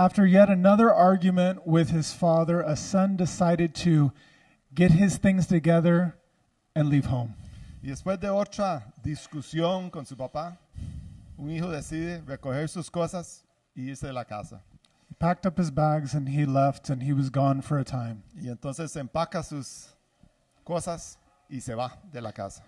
After yet another argument with his father, a son decided to get his things together and leave home. Y después de otra discusión con su papá, un hijo decide recoger sus cosas y irse de la casa. He packed up his bags and he left and he was gone for a time. Y entonces empaca sus cosas y se va de la casa.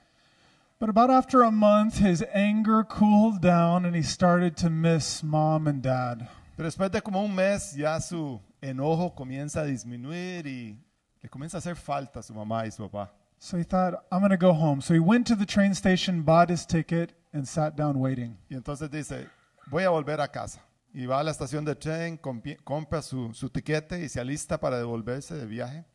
But about after a month, his anger cooled down and he started to miss mom and dad. Pero después de como un mes ya su enojo comienza a disminuir y le comienza a hacer falta a su mamá y su papá. So he thought, I'm going to go home. So he went to the train station, bought his ticket, and sat down waiting. Y entonces dice, voy a volver a casa. Y va a la estación de tren, compra su, su tiquete y se alista para devolverse de viaje.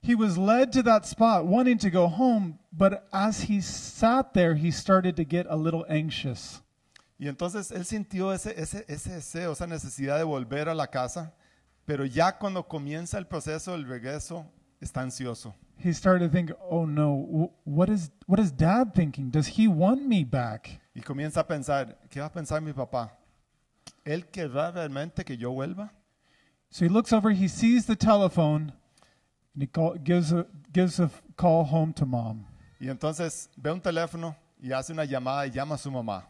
He was led to that spot wanting to go home, but as he sat there, he started to get a little anxious. Y entonces él sintió ese, deseo, esa necesidad de volver a la casa, pero ya cuando comienza el proceso del regreso, está ansioso. oh is, dad thinking? Does he want me back? Y comienza a pensar, ¿qué va a pensar mi papá? ¿Él querrá realmente que yo vuelva? So he looks over, he sees the telephone, and he home to mom. Y entonces ve un teléfono y hace una llamada y llama a su mamá.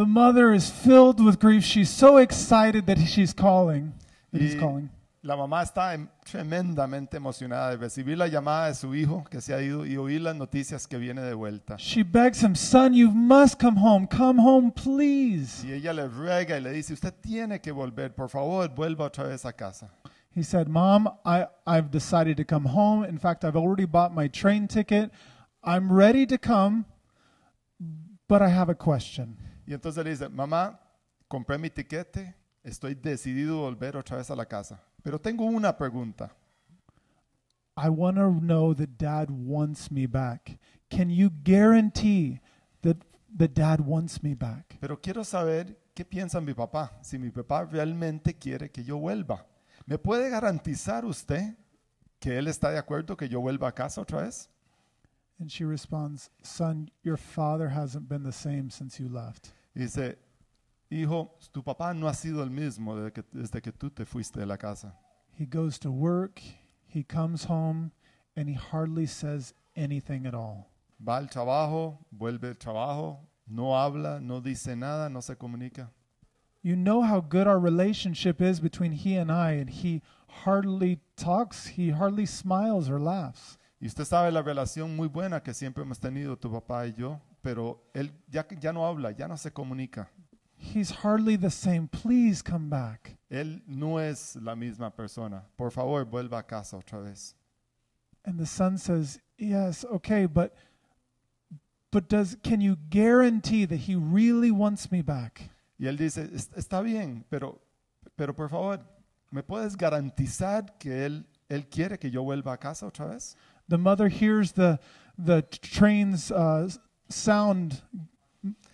The mother is filled with grief. She's so excited that she's calling. That he's calling. La mamá está tremendamente emocionada de recibir la llamada de su hijo que se ha ido y oír las noticias que viene de vuelta. She begs him, son, you must come home. Come home, please. Y ella le ruega y le dice, usted tiene que volver, por favor, vuelva otra vez a casa. He said, Mom, I, I've decided to come home. In fact, I've already bought my train ticket. I'm ready to come, but I have a question. Y entonces le dice, mamá, compré mi tiquete, estoy decidido a volver otra vez a la casa. Pero tengo una pregunta. I want to know that dad wants me back. Can you guarantee that, that dad wants me back? Pero quiero saber qué piensa mi papá, si mi papá realmente quiere que yo vuelva. ¿Me puede garantizar usted que él está de acuerdo que yo vuelva a casa otra vez? And she responds, Son, your father hasn't been the same since you left dice, hijo, tu papá no ha sido el mismo desde que, desde que tú te fuiste de la casa. He goes to work, he comes home, and he hardly says anything at all. Va al trabajo, vuelve al trabajo, no habla, no dice nada, no se comunica. You know how good our relationship is between he and I, and he hardly talks, he hardly smiles or laughs. Y usted sabe la relación muy buena que siempre hemos tenido tu papá y yo. pero él ya, ya no habla, ya no se comunica. He's hardly the same. Please come back. Él no es la misma persona. Por favor, vuelva a casa otra vez. And the son says, "Yes, okay, but but does can you guarantee that he really wants me back?" Y él dice, "Está bien, pero pero por favor, ¿me puedes garantizar que él él quiere que yo vuelva a casa otra vez?" The mother hears the the train's uh, sound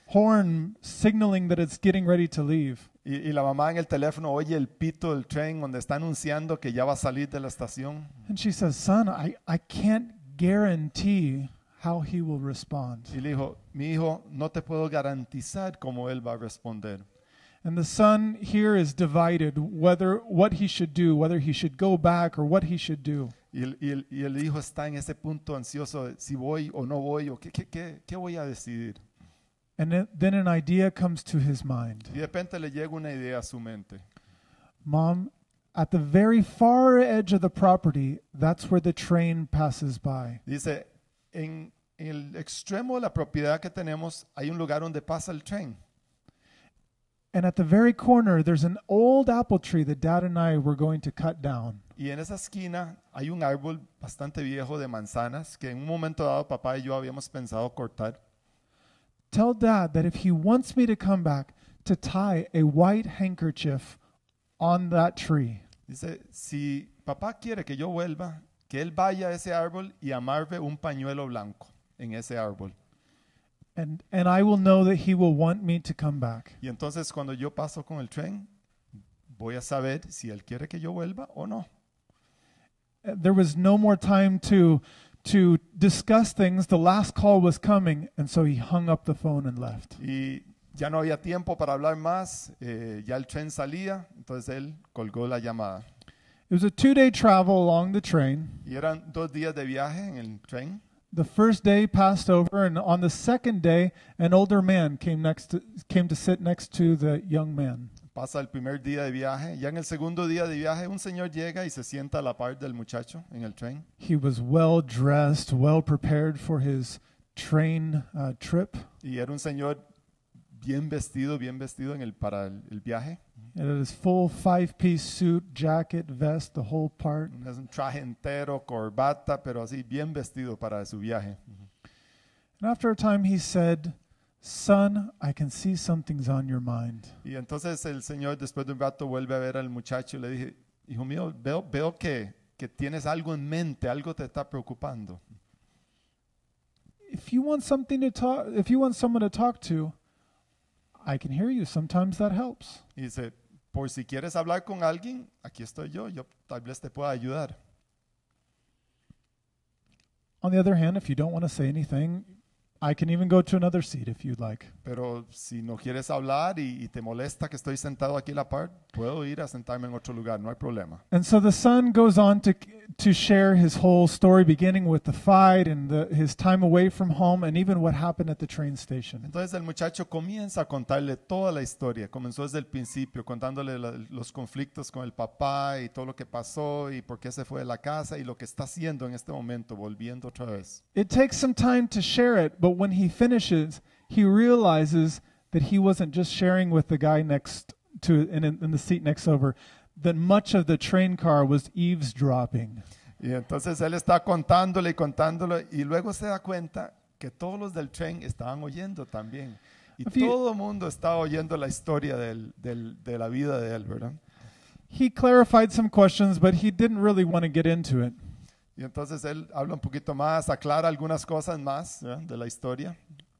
horn signaling that it's getting ready to leave. Y, y, la mamá en el teléfono oye el pito del tren donde está anunciando que ya va a salir de la estación. And she says, "Son, I I can't guarantee how he will respond." Y le dijo, "Mi hijo, no te puedo garantizar cómo él va a responder." And the son here is divided whether what he should do, whether he should go back or what he should do. Y el, y, y hijo está en ese punto ansioso, si voy o no voy, o qué, qué, qué, qué voy a decidir. And then an idea comes to his mind. Y de repente le llega una idea a su mente. Mom, at the very far edge of the property, that's where the train passes by. Dice, en, en el extremo de la propiedad que tenemos hay un lugar donde pasa el tren. And at the very corner, there's an old apple tree that Dad and I were going to cut down. Y en esa esquina hay un árbol bastante viejo de manzanas que en un momento dado papá y yo habíamos pensado cortar. Tell dad that if he wants me to come back, to tie a white handkerchief on that tree. Dice, si papá quiere que yo vuelva, que él vaya a ese árbol y amarre un pañuelo blanco en ese árbol. Y entonces cuando yo paso con el tren, voy a saber si él quiere que yo vuelva o no. There was no more time to, to discuss things. The last call was coming, and so he hung up the phone and left. Y ya no había tiempo para hablar más. Eh, ya el tren salía, entonces él colgó la llamada. It was a two day travel along the train. Y eran dos días de viaje en el tren. The first day passed over, and on the second day, an older man came, next to, came to sit next to the young man. Pasa el primer día de viaje. Ya en el segundo día de viaje, un señor llega y se sienta a la par del muchacho en el tren. He was well dressed, well prepared for his train uh, trip. Y era un señor bien vestido, bien vestido en el para el, viaje. And full five-piece suit, jacket, vest, the whole part. Es un traje entero, corbata, pero así bien vestido para su viaje. And after a time, he said. Son, I can see something's on your mind. Y entonces el señor después de un rato vuelve a ver al muchacho y le hijo mío, veo, veo que, que tienes algo en mente, algo te está preocupando. If you want something to talk, if you want someone to talk to, I can hear you. Sometimes that helps. Y dice, por si quieres hablar con alguien, aquí estoy yo, yo tal vez te pueda ayudar. On the other hand, if you don't want to say anything, I can even go to another seat if you'd like. Pero si no quieres hablar y, y te molesta que estoy sentado aquí a la par, puedo ir a sentarme en otro lugar, no hay problema. And so the son goes on to to share his whole story, beginning with the fight and the, his time away from home, and even what happened at the train station. Entonces el muchacho comienza a contarle toda la historia. Comenzó desde el principio, contándole la- los conflictos con el papá y todo lo que pasó y por qué se fue de la casa y lo que está haciendo en este momento, volviendo otra vez. It takes some time to share it, but when he finishes, he realizes that he wasn't just sharing with the guy next to in, in the seat next over, that much of the train car was eavesdropping. Y entonces él está contándole y contándole y luego se da cuenta que todos los del tren estaban oyendo también. Y you, todo el mundo estaba oyendo la historia del, del, de la vida de él, ¿verdad? He clarified some questions, but he didn't really want to get into it. Y entonces él habla un poquito más, aclara algunas cosas más ¿eh? de la historia.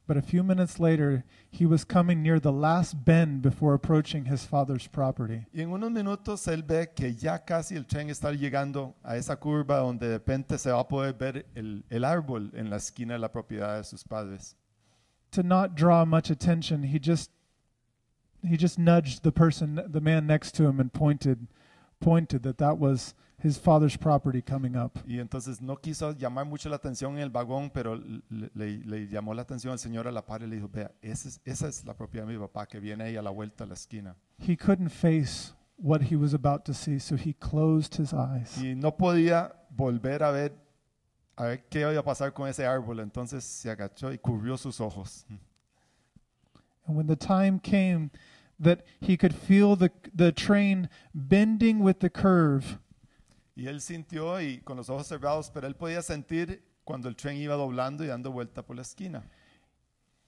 But a few minutes later, he was coming near the last bend before approaching his father's property. Y en unos minutos él ve que ya casi el tren está llegando a esa curva donde de repente se va a poder ver el, el árbol en la esquina de la propiedad de sus padres. To not draw much attention, he just he just nudged the person, the man next to him, and pointed pointed that that was his father's property coming up. Y entonces no quiso llamar mucho la atención en el vagón, pero le, le, le llamó la atención al señor a la par y le dijo, vea, esa es, esa es la propiedad de mi papá que viene ahí a la vuelta a la esquina. He couldn't face what he was about to see, so he closed his eyes. Y no podía volver a ver, a ver qué iba a pasar con ese árbol, entonces se agachó y cubrió sus ojos. And when the time came that he could feel the, the train bending with the curve, Y él sintió y con los ojos cerrados, pero él podía sentir cuando el tren iba doblando y dando vuelta por la esquina.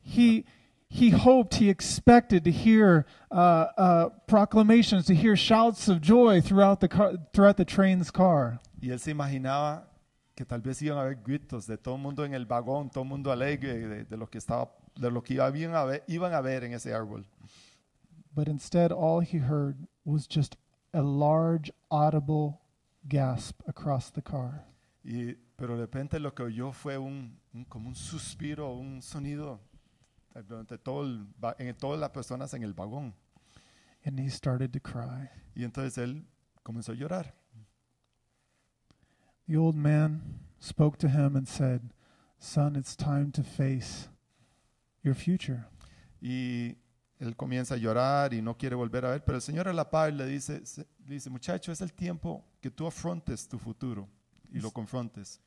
He he hoped, he expected to hear uh, uh, proclamations, to hear shouts of joy throughout the throughout the train's car. Y él se imaginaba que tal vez iban a haber gritos de todo el mundo en el vagón, todo el mundo alegre de, de lo que estaba, de lo que iba a ver, iban a ver en ese árbol. But instead, all he heard was just a large, audible gasp across the car. Y, pero de repente lo que oyó fue un, un como un suspiro, un sonido eh, durante todo el, en todas las personas en el vagón. And he started to cry. Y entonces él comenzó a llorar. The old man spoke to him and said, "Son, it's time to face your future." Y Él comienza a llorar y no quiere volver a ver, pero el Señor a la paz le dice, dice, muchacho, es el tiempo que tú afrontes tu futuro y lo confrontes.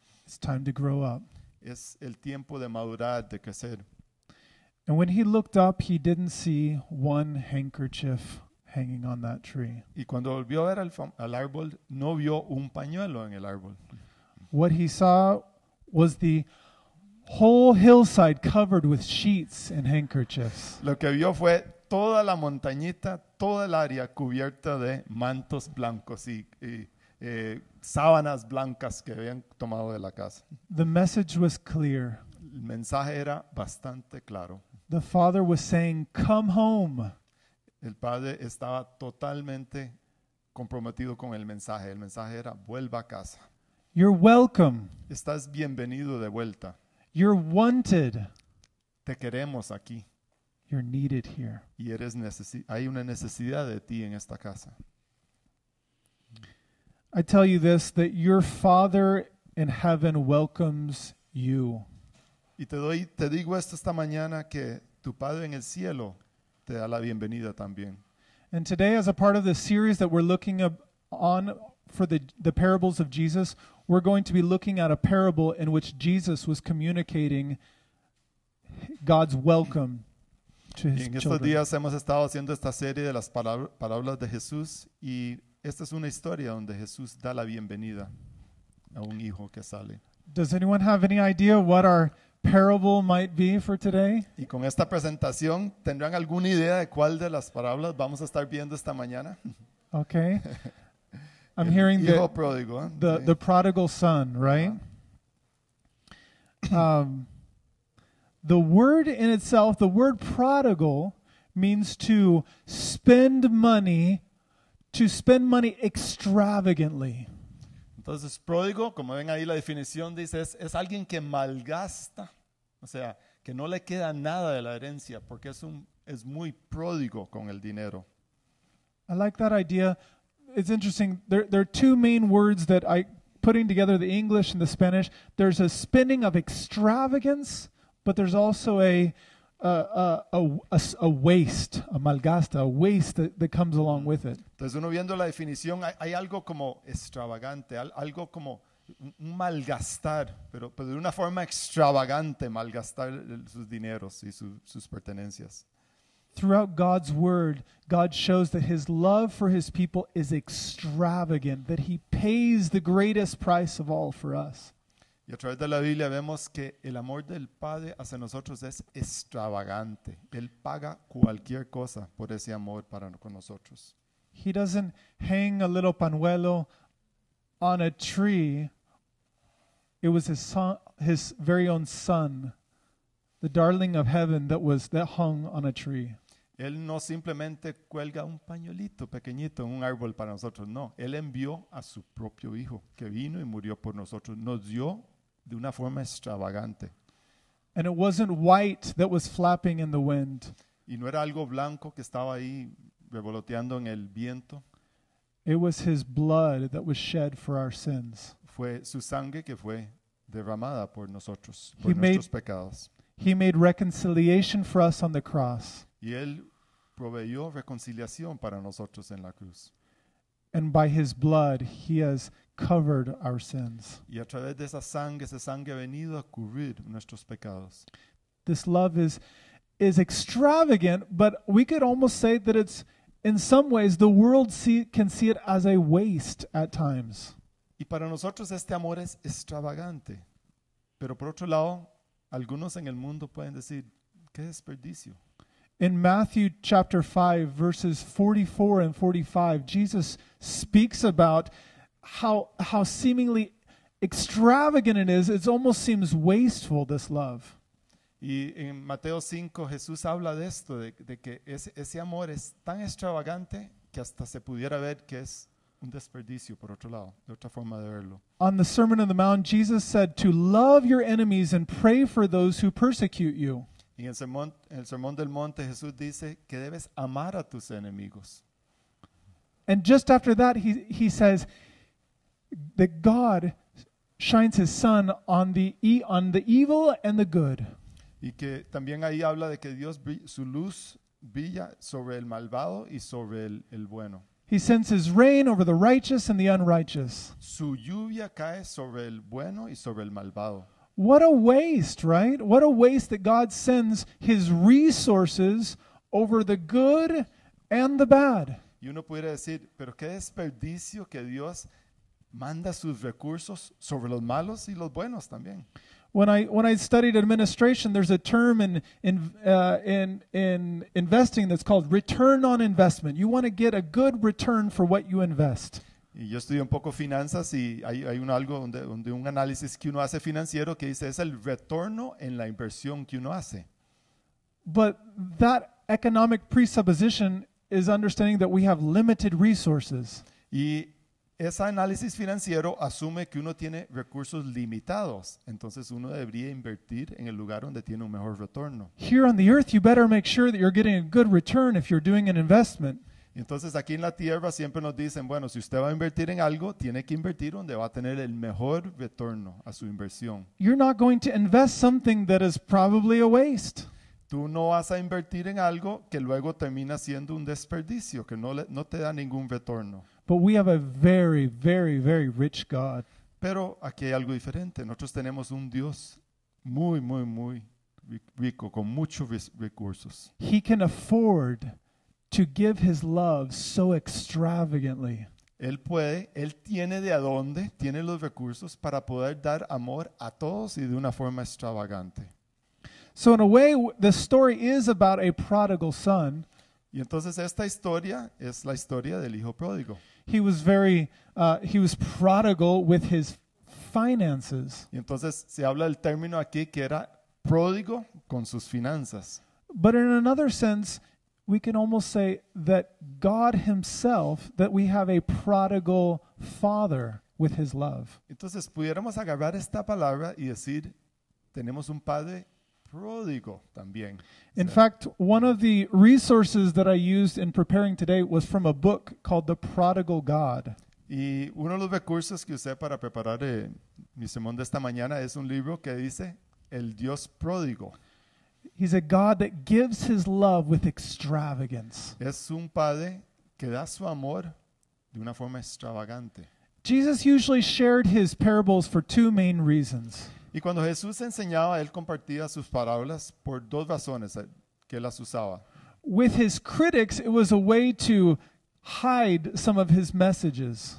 up. Es el tiempo de madurar, de crecer. when he looked up, he didn't see handkerchief hanging Y cuando volvió a ver al, al árbol, no vio un pañuelo en el árbol. What he saw was the whole hillside covered with sheets and handkerchiefs. Lo que vio fue toda la montañita, toda el área cubierta de mantos blancos y, eh, sábanas blancas que habían tomado de la casa. The message was clear. El mensaje era bastante claro. The father was saying, "Come home." El padre estaba totalmente comprometido con el mensaje. El mensaje era, "Vuelva a casa." You're welcome. Estás bienvenido de vuelta. You're wanted. Te queremos aquí. You're needed here. Y eres necesi hay una necesidad de ti en esta casa. I tell you this that your Father in heaven welcomes you. Y te doy te digo esto esta mañana que tu Padre en el cielo te da la bienvenida también. And today as a part of the series that we're looking on for the the parables of Jesus, we're going to be looking at a parable in which Jesus was communicating God's welcome to his y en estos children. días hemos estado haciendo esta serie de las palabras de Jesús y esta es una historia donde Jesús da la bienvenida a un hijo que sale. Does anyone have any idea what our parable might be for today? Y con esta presentación tendrán alguna idea de cuál de las parábolas vamos a estar viendo esta mañana? Okay. I'm hearing the, the, the prodigal son, right? Uh-huh. um, the word in itself, the word prodigal, means to spend money, to spend money extravagantly. Entonces, pródigo, como ven ahí la definición, dice, es, es alguien que malgasta, o sea, que no le queda nada de la herencia, porque es, un, es muy pródigo con el dinero. I like that idea it's interesting. There, there are two main words that I putting together the English and the Spanish. There's a spending of extravagance, but there's also a a, a, a, a waste, a malgasta, a waste that, that, comes along with it. Entonces uno viendo la definición, hay, hay algo como extravagante, algo como un malgastar, pero, pero, de una forma extravagante, malgastar sus dineros y su, sus pertenencias. Throughout God's word, God shows that his love for his people is extravagant, that he pays the greatest price of all for us. Y a través de la Biblia vemos que el amor del Padre hacia nosotros es extravagante. Él paga cualquier cosa por ese amor para con nosotros. He doesn't hang a little panuelo on a tree. It was his son, his very own son, the darling of heaven that was that hung on a tree. Él no simplemente cuelga un pañuelito pequeñito en un árbol para nosotros, no. Él envió a su propio Hijo, que vino y murió por nosotros. Nos dio de una forma extravagante. Y no era algo blanco que estaba ahí revoloteando en el viento. Fue su sangre que fue derramada por nosotros, por nuestros pecados. Y él proveyó reconciliación para nosotros en la cruz. And by his blood, he has covered our sins. Y a través de esa sangre, esa sangre ha venido a cubrir nuestros pecados. This love is, is extravagant, but we could almost say that it's, in some ways, the world see, can see it as a waste at times. Y para nosotros este amor es extravagante. Pero por otro lado, algunos en el mundo pueden decir, qué desperdicio. In Matthew chapter 5, verses 44 and 45, Jesus speaks about how, how seemingly extravagant it is. It almost seems wasteful, this love. Y en Mateo 5 Jesús habla de esto, de, de que ese, ese, amor es tan extravagante que hasta se pudiera ver que es un desperdicio por otro lado, de otra forma de verlo. On the Sermon on the Mount, Jesus said to love your enemies and pray for those who persecute you. Y en el, sermón, en el Sermón del Monte Jesús dice que debes amar a tus enemigos. And just after that, he, he says that God shines his sun on the, e on the evil and the good. Y que también ahí habla de que Dios, su luz brilla sobre el malvado y sobre el, el bueno. He sends his rain over the righteous and the unrighteous. Su lluvia cae sobre el bueno y sobre el malvado. What a waste, right? What a waste that God sends his resources over the good and the bad. Y uno pudiera decir, pero qué desperdicio que Dios manda sus recursos sobre los malos y los buenos también. When I when I studied administration, there's a term in in uh, in in investing that's called return on investment. You want to get a good return for what you invest. Y yo estudié un poco finanzas y hay, hay un algo donde, un análisis que uno hace financiero que dice es el retorno en la inversión que uno hace. economic understanding we have Y ese análisis financiero asume que uno tiene recursos limitados, entonces uno debería invertir en el lugar donde tiene un mejor retorno. Here on the earth you better make sure that you're getting a good return if you're doing an investment. Entonces aquí en la tierra siempre nos dicen, bueno, si usted va a invertir en algo, tiene que invertir donde va a tener el mejor retorno a su inversión. You're not going to invest something that is probably a waste. Tú no vas a invertir en algo que luego termina siendo un desperdicio, que no, le, no te da ningún retorno. Pero aquí hay algo diferente. Nosotros tenemos un Dios muy, muy, muy rico, con muchos recursos. He can afford to give his love so extravagantly. Él puede, él tiene de adónde, tiene los recursos para poder dar amor a todos y de una forma extravagante. So in a way the story is about a prodigal son. Y entonces esta historia es la historia del hijo pródigo. He was very uh, he was prodigal with his finances. Y entonces se habla del término aquí que era pródigo con sus finanzas. But in another sense we can almost say that God Himself, that we have a prodigal father with His love. Entonces pudiéramos agarrar esta palabra y decir, tenemos un padre pródigo también. In fact, one of the resources that I used in preparing today was from a book called The Prodigal God. Y uno de los recursos que usé para preparar eh, mi sermón de esta mañana es un libro que dice El Dios Pródigo. He's a God that gives his love with extravagance. Es un padre que da su amor de una forma extravagante. Jesus usually shared his parables for two main reasons. Y cuando Jesús enseñaba, él compartía sus parábolas por dos razones eh, que las usaba. With his critics, it was a way to hide some of his messages.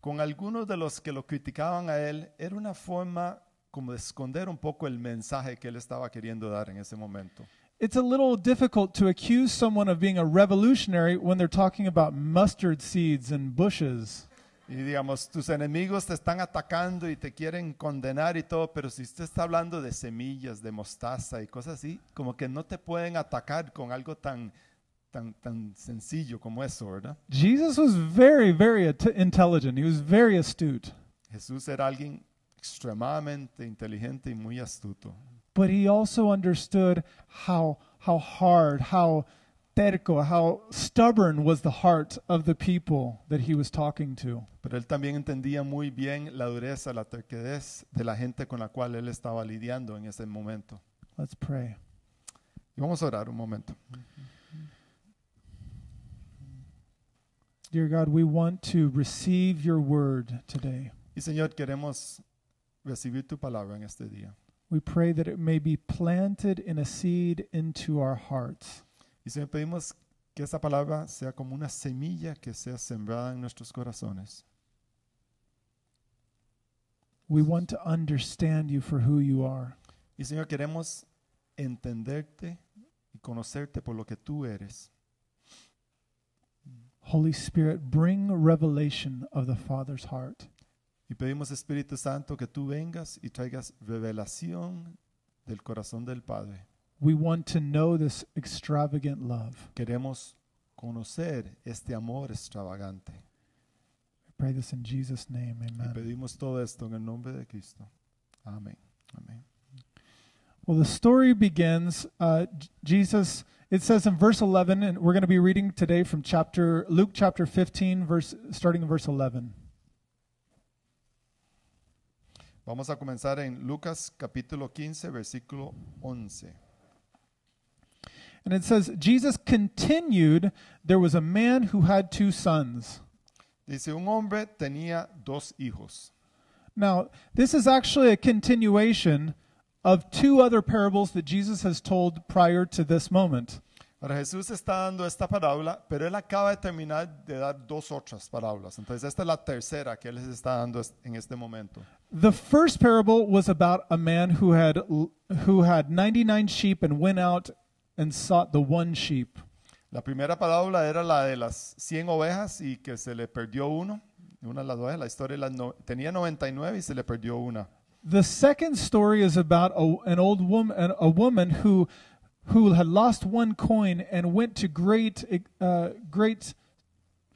Con algunos de los que lo criticaban a él, era una forma como de esconder un poco el mensaje que él estaba queriendo dar en ese momento. It's a little difficult to accuse someone of being a revolutionary when they're talking about mustard seeds and bushes. Y digamos, tus enemigos te están atacando y te quieren condenar y todo, pero si usted está hablando de semillas, de mostaza y cosas así, como que no te pueden atacar con algo tan tan tan sencillo como eso, ¿verdad? was very very intelligent. He was very astute. Jesús era alguien extremadamente inteligente y muy astuto. But he also understood how, how hard, how terco, how stubborn was the heart of the people that he was talking to. Pero él también entendía muy bien la dureza, la terquedad de la gente con la cual él estaba lidiando en ese momento. Let's pray. Y vamos a orar un momento. Dear God, we want to receive your word today. Y Señor, queremos recibir tu palabra en este día. We pray that it may be planted in a seed into our hearts. Y Señor, pedimos que esa palabra sea como una semilla que sea sembrada en nuestros corazones. We want to understand you for who you are. Y Señor, queremos entenderte y conocerte por lo que tú eres. Holy Spirit, bring revelation of the Father's heart. Y pedimos, Espíritu Santo, que tú vengas y traigas revelación del corazón del Padre. We want to know this extravagant love. Queremos conocer este amor extravagante. We pray this in Jesus name. Amen. Y pedimos todo esto en el nombre de Cristo. Amén. Amén. Well, the story begins uh, Jesus it says in verse 11 and we're going to be reading today from chapter Luke chapter 15 verse starting in verse 11. Vamos a comenzar en Lucas capítulo 15, versículo 11. And it says, Jesus continued, there was a man who had two sons. Dice, un hombre tenía dos hijos. Now, this is actually a continuation of two other parables that Jesus has told prior to this moment. Ahora Jesús está dando esta parábola, pero él acaba de terminar de dar dos otras parábolas. Entonces esta es la tercera que él les está dando en este momento. The first parable was about a man who had who had 99 sheep and went out and sought the one sheep. La primera parábola era la de las 100 ovejas y que se le perdió uno, una de las ovejas, la historia las no, tenía 99 y se le perdió una. The second story is about a, an old woman a woman who who had lost one coin and went to great, uh, great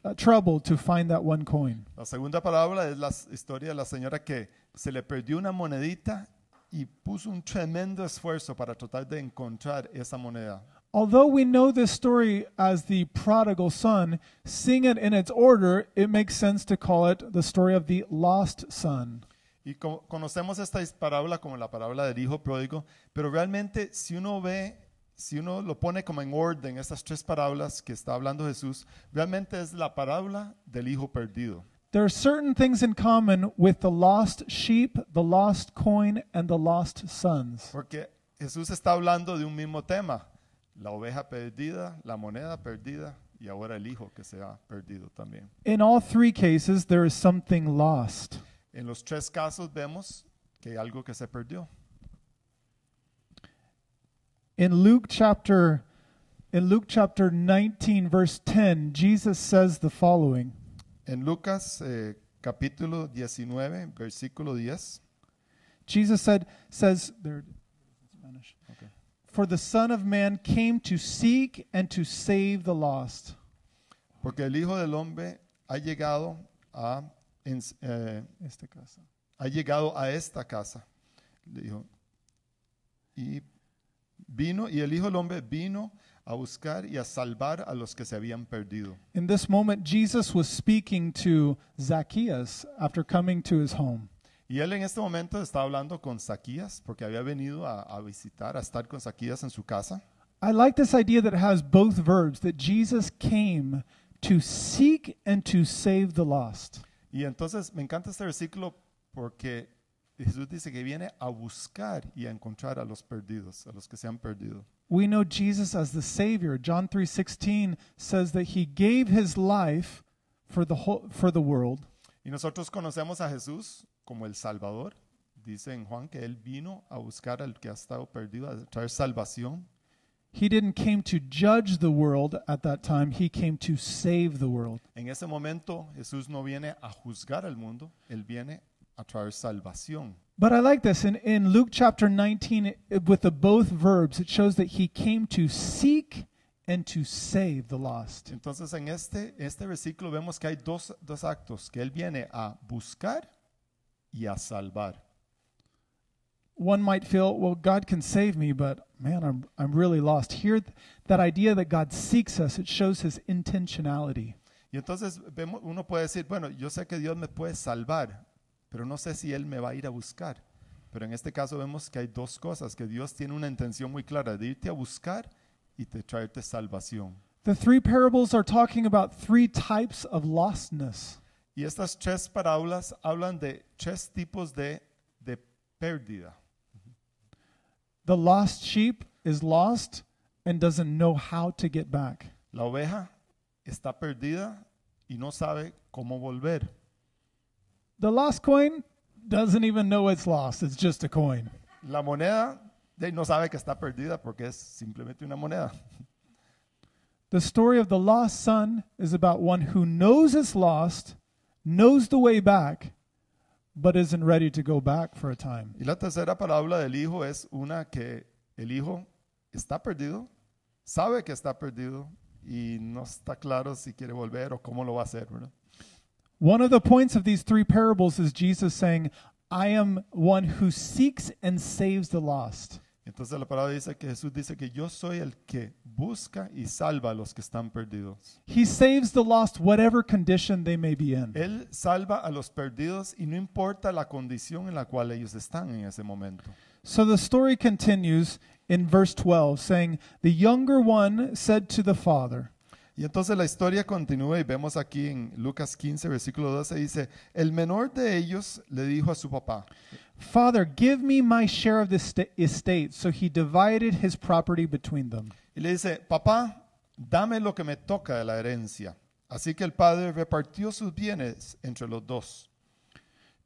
uh, trouble to find that one coin. La segunda palabra es la historia de la señora que se le perdió una monedita y puso un tremendo esfuerzo para tratar de encontrar esa moneda. Although we know this story as the prodigal son, seeing it in its order, it makes sense to call it the story of the lost son. Y conocemos esta parábola como la parábola del hijo pródigo, pero realmente si uno ve si uno lo pone como en orden, estas tres parábolas que está hablando Jesús, realmente es la parábola del hijo perdido. things the lost sheep, the lost coin, the lost sons. Porque Jesús está hablando de un mismo tema, la oveja perdida, la moneda perdida y ahora el hijo que se ha perdido también. all something lost. En los tres casos vemos que hay algo que se perdió. In Luke chapter in Luke chapter 19 verse 10, Jesus says the following. In Lucas eh, capítulo 19, versículo 10, Jesus said says there Spanish. Okay. For the Son of Man came to seek and to save the lost. Porque el Hijo del Hombre ha llegado a en, eh, esta casa. Ha llegado a esta casa. Le dijo, y Vino y el Hijo del Hombre vino a buscar y a salvar a los que se habían perdido. home. Y él en este momento está hablando con Zaquías porque había venido a, visitar, a estar con Zaquías en su casa. idea Y entonces me encanta este versículo porque Jesús dice que viene a buscar y a encontrar a los perdidos, a los que se han perdido. We know Jesus as the savior. John 3:16 says that he gave his life for the for the world. Y nosotros conocemos a Jesús como el Salvador. Dice en Juan que él vino a buscar al que ha estado perdido, a traer salvación. He didn't came to judge the world at that time, he came to save the world. En ese momento Jesús no viene a juzgar al mundo, él viene a traer salvación. But I like this. In, in Luke chapter 19, with the both verbs, it shows that he came to seek and to save the lost. Entonces en este, este versículo vemos que hay dos, dos actos, que él viene a buscar y a salvar. One might feel, well, God can save me, but man, I'm, I'm really lost. Here, that idea that God seeks us, it shows his intentionality. Y entonces vemos, uno puede decir, bueno, yo sé que Dios me puede salvar, pero no sé si Él me va a ir a buscar. Pero en este caso vemos que hay dos cosas, que Dios tiene una intención muy clara de irte a buscar y de traerte salvación. The parables are talking about three of Y estas tres parábolas hablan de tres tipos de, de pérdida. The lost get back. La oveja está perdida y no sabe cómo volver. The lost coin doesn't even know it's lost. It's just a coin. La moneda de, no sabe que está perdida porque es simplemente una moneda. The story of the lost son is about one who knows it's lost, knows the way back, but isn't ready to go back for a time. Y la tercera parábola del hijo es una que el hijo está perdido, sabe que está perdido y no está claro si quiere volver o cómo lo va a hacer, ¿verdad? One of the points of these three parables is Jesus saying, I am one who seeks and saves the lost. Entonces la palabra dice que Jesús dice que yo soy el que busca y salva a los que están perdidos. He saves the lost whatever condition they may be in. Él salva a los perdidos y no importa la condición en la cual ellos están en ese momento. So the story continues in verse 12 saying, the younger one said to the father, Y entonces la historia continúa y vemos aquí en Lucas 15, versículo 12, dice, el menor de ellos le dijo a su papá, Father, give me my share of the estate. So he divided his property between them. Y le dice, papá, dame lo que me toca de la herencia. Así que el padre repartió sus bienes entre los dos.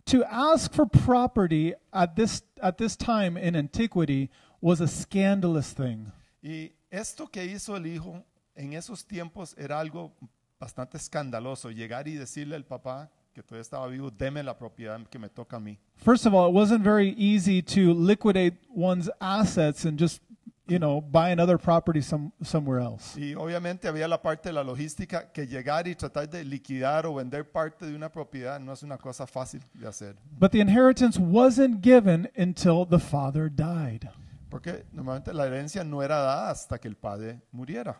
To ask for property at this, at this time in antiquity was a scandalous thing. Y esto que hizo el hijo en esos tiempos era algo bastante escandaloso llegar y decirle al papá que todavía estaba vivo, deme la propiedad que me toca a mí. First of all, it wasn't very easy to liquidate one's assets and just you know, buy another property somewhere else. Y obviamente había la parte de la logística que llegar y tratar de liquidar o vender parte de una propiedad no es una cosa fácil de hacer. But the inheritance wasn't given until the father died. Porque normalmente la herencia no era dada hasta que el padre muriera.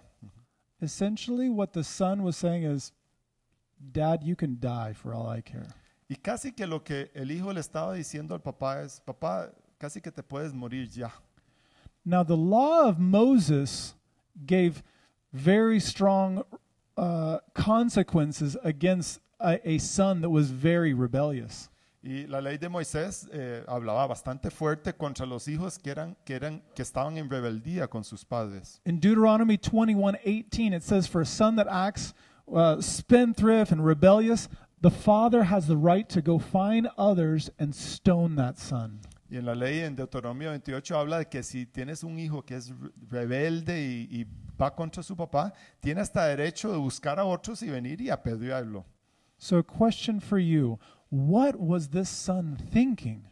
Essentially, what the son was saying is, Dad, you can die for all I care. Y casi que lo que el hijo le estaba diciendo al papá es, papá, casi que te puedes morir ya. Now, the law of Moses gave very strong uh, consequences against a, a son that was very rebellious. Y la ley de Moisés eh, hablaba bastante fuerte contra los hijos que eran que eran que estaban en rebeldía con sus padres. In Deuteronomy 21:18 it says for a son that acts uh, spendthrift and rebellious the father has the right to go find others and stone that son. Y en la ley en Deuteronomio 28 habla de que si tienes un hijo que es rebelde y, y va contra su papá, tiene hasta derecho de buscar a otros y venir y apedrearlo. So a question for you. What was this son thinking?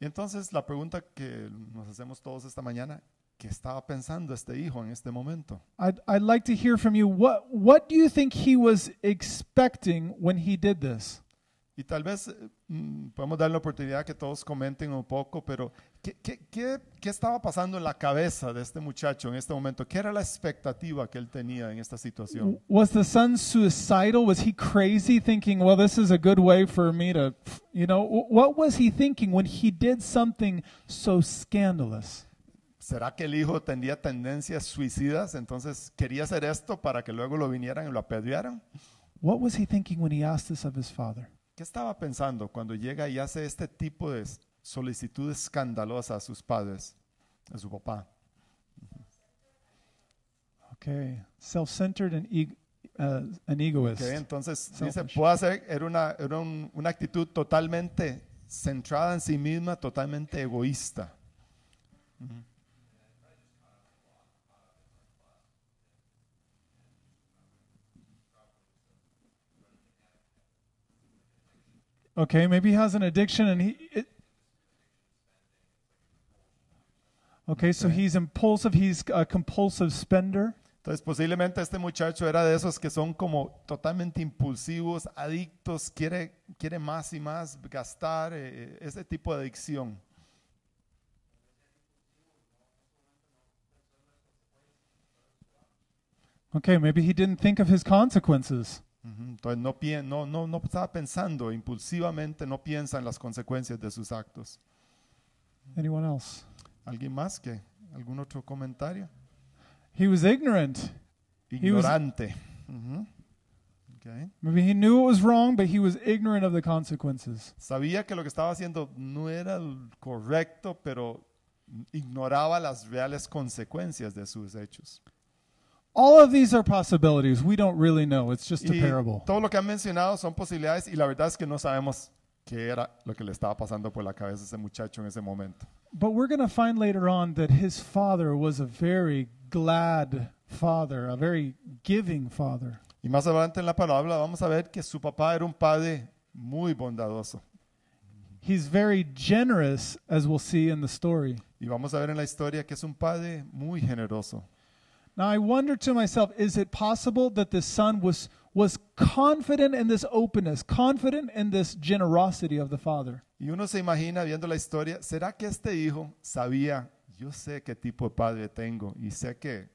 Entonces la pregunta que nos hacemos todos esta mañana, ¿qué estaba pensando este hijo en este momento? I'd, I'd like to hear from you. What, what do you think he was expecting when he did this? Y tal vez eh, mm, podemos dar la oportunidad que todos comenten un poco, pero ¿qué, ¿qué, qué, qué estaba pasando en la cabeza de este muchacho en este momento? ¿Qué era la expectativa que él tenía en esta situación? Was the son suicidal? Was he crazy thinking, well, this is a good way for me to, you know, what was he thinking when he did something so scandalous? ¿Será que el hijo tenía tendencias suicidas? Entonces quería hacer esto para que luego lo vinieran y lo apedrearan. What was he thinking when he asked this of his father? ¿Qué estaba pensando cuando llega y hace este tipo de solicitudes escandalosas a sus padres, a su papá? Ok, self-centered and, e-, uh, egoist. Okay, entonces dice, puede hacer, era, una, era una actitud totalmente centrada en sí misma, totalmente egoísta. Okay, maybe he has an addiction and he. It, okay, so he's impulsive, he's a compulsive spender. Entonces posiblemente este muchacho era de esos que son como totalmente impulsivos, adictos, quiere, quiere más y más gastar, eh, eh ese tipo de adicción. Okay, maybe he didn't think of his consequences. Entonces no, no, no, no estaba pensando impulsivamente, no piensa en las consecuencias de sus actos. Anyone ¿Alguien más que algún otro comentario? He was ignorant. Ignorante. Maybe he knew it was wrong, but he was ignorant of the consequences. Sabía que lo que estaba haciendo no era correcto, pero ignoraba las reales consecuencias de sus hechos. All of these are possibilities. We don't really know. It's just a y parable. todo lo que han mencionado son posibilidades y la verdad es que no sabemos qué era lo que le estaba pasando por la cabeza a ese muchacho en ese momento. But we're going to find later on that his father was a very glad father, a very giving father. Y más adelante en la palabra vamos a ver que su papá era un padre muy bondadoso. He's very generous, as we'll see in the story. Y vamos a ver en la historia que es un padre muy generoso. Now I wonder to myself, is it possible that the son was, was confident in this openness, confident in this generosity of the father? Y uno se imagina viendo la historia, ¿será que este hijo sabía, yo sé qué tipo de padre tengo y sé que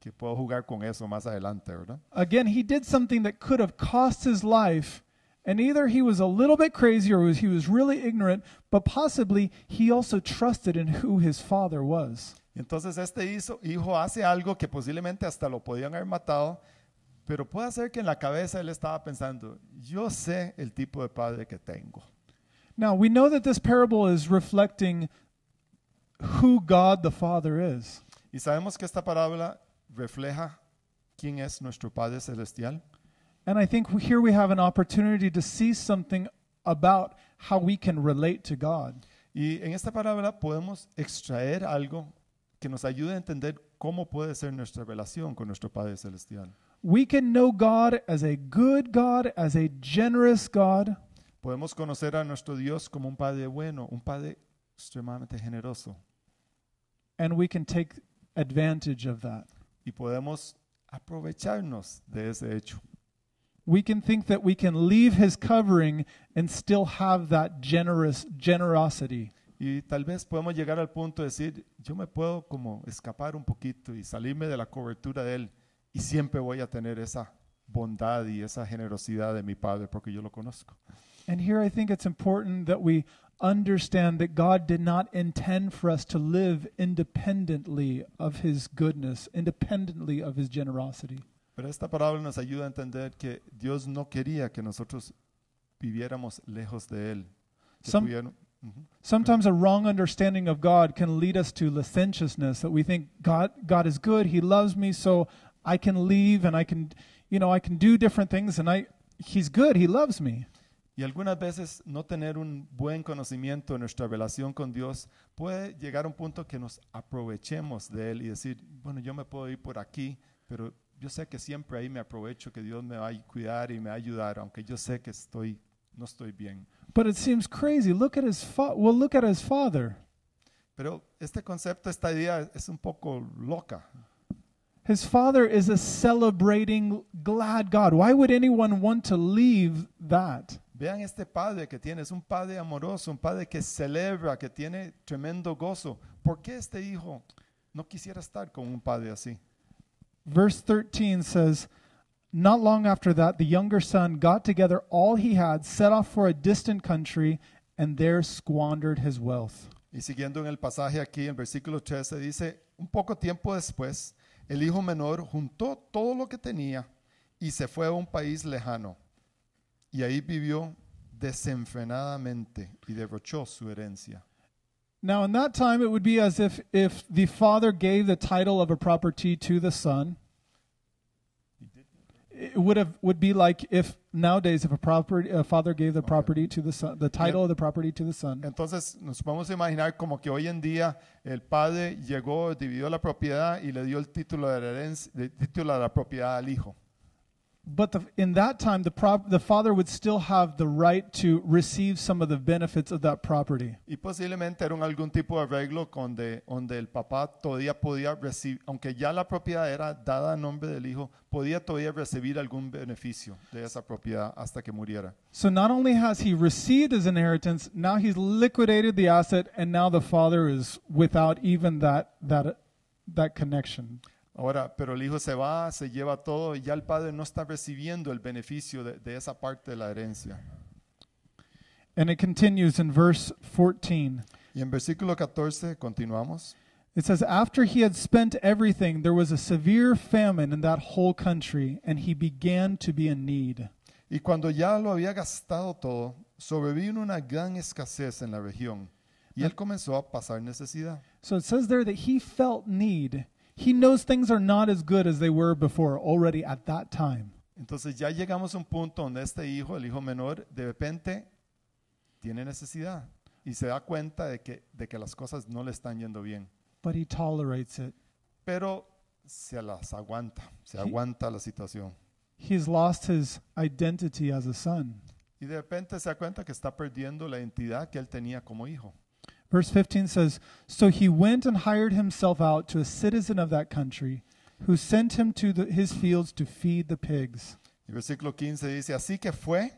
que puedo jugar con eso más adelante, ¿verdad? Again, he did something that could have cost his life. And either he was a little bit crazy or he was really ignorant, but possibly he also trusted in who his father was. Entonces este hizo, hijo hace algo que posiblemente hasta lo podían haber matado, pero puede ser que en la cabeza él estaba pensando, yo sé el tipo de padre que tengo. Now we know that this parable is reflecting who God the Father is. Y sabemos que esta parábola refleja quién es nuestro Padre celestial. And I think here we have an opportunity to see something about how we can relate to God. Y en esta parábola podemos extraer algo que nos ayude a entender cómo puede ser nuestra relación con nuestro Padre Celestial. We can know God as a good God, as a generous God, Podemos conocer a nuestro Dios como un Padre bueno, un Padre extremadamente generoso. and we can take advantage of that. Y podemos aprovecharnos de ese hecho. We can think that we can leave his covering and still have that generous generosity. Y tal vez podemos llegar al punto de decir, yo me puedo como escapar un poquito y salirme de la cobertura de Él. Y siempre voy a tener esa bondad y esa generosidad de mi Padre porque yo lo conozco. And here I think it's important that we understand that God did not intend for us to live independently of His goodness, independently of His generosity. Pero esta palabra nos ayuda a entender que Dios no quería que nosotros viviéramos lejos de Él, Sometimes a wrong understanding of God can lead us to licentiousness that we think God God is good, he loves me, so I can leave and I can you know, I can do different things and I he's good, he loves me. Y algunas veces no tener un buen conocimiento de nuestra relación con Dios puede llegar a un punto que nos aprovechemos de Él y decir, bueno, yo me puedo ir por aquí, pero yo sé que siempre ahí me aprovecho, que Dios me va a cuidar y me va a ayudar, aunque yo sé que estoy, no estoy bien. But it seems crazy. Look at his fa- well, look at his father. Pero este concepto, esta idea es un poco loca. His father is a celebrating, glad God. Why would anyone want to leave that? Vean este padre que tiene, es un padre amoroso, un padre que celebra, que tiene tremendo gozo. ¿Por qué este hijo no quisiera estar con un padre así? Verse 13 says, not long after that, the younger son got together all he had, set off for a distant country, and there squandered his wealth. Y siguiendo en el pasaje aquí, en versículo 13, dice, un poco tiempo después, el hijo menor juntó todo lo que tenía y se fue a un país lejano. Y ahí vivió desenfrenadamente y derrochó su herencia. Now, in that time, it would be as if, if the father gave the title of a property to the son it would have would be like if nowadays if a property a father gave the property to the son, the title of the property to the son. Entonces nos vamos a imaginar como que hoy en día el padre llegó, dividió la propiedad y le dio el título de herencia, el título de la propiedad al hijo. But the, in that time, the, prop, the father would still have the right to receive some of the benefits of that property. Y posiblemente era algún tipo de arreglo donde, donde el papá todavía podía recibir, aunque ya la propiedad era dada a nombre del hijo, podía todavía recibir algún beneficio de esa propiedad hasta que muriera. So not only has he received his inheritance, now he's liquidated the asset, and now the father is without even that, that, that connection. Ahora, pero el hijo se va, se lleva todo y ya el padre no está recibiendo el beneficio de, esa parte de la herencia. And it continues in verse 14. Y en versículo 14 continuamos. It says, After he had spent everything, there was a severe famine in that whole country, and he began to be in need. Y cuando ya lo había gastado todo, sobrevino una gran escasez en la región, y él comenzó a pasar necesidad. So it says there that he felt need good were before at time. Entonces ya llegamos a un punto donde este hijo, el hijo menor, de repente tiene necesidad y se da cuenta de que, de que las cosas no le están yendo bien. But he tolerates it. Pero se las aguanta, se aguanta la situación. He's lost his identity as a son. Y de repente se da cuenta que está perdiendo la identidad que él tenía como hijo. Verse 15 says So he went and hired himself out to a citizen of that country, who sent him to the, his fields to feed the pigs. El versículo 15 dice: Así que fue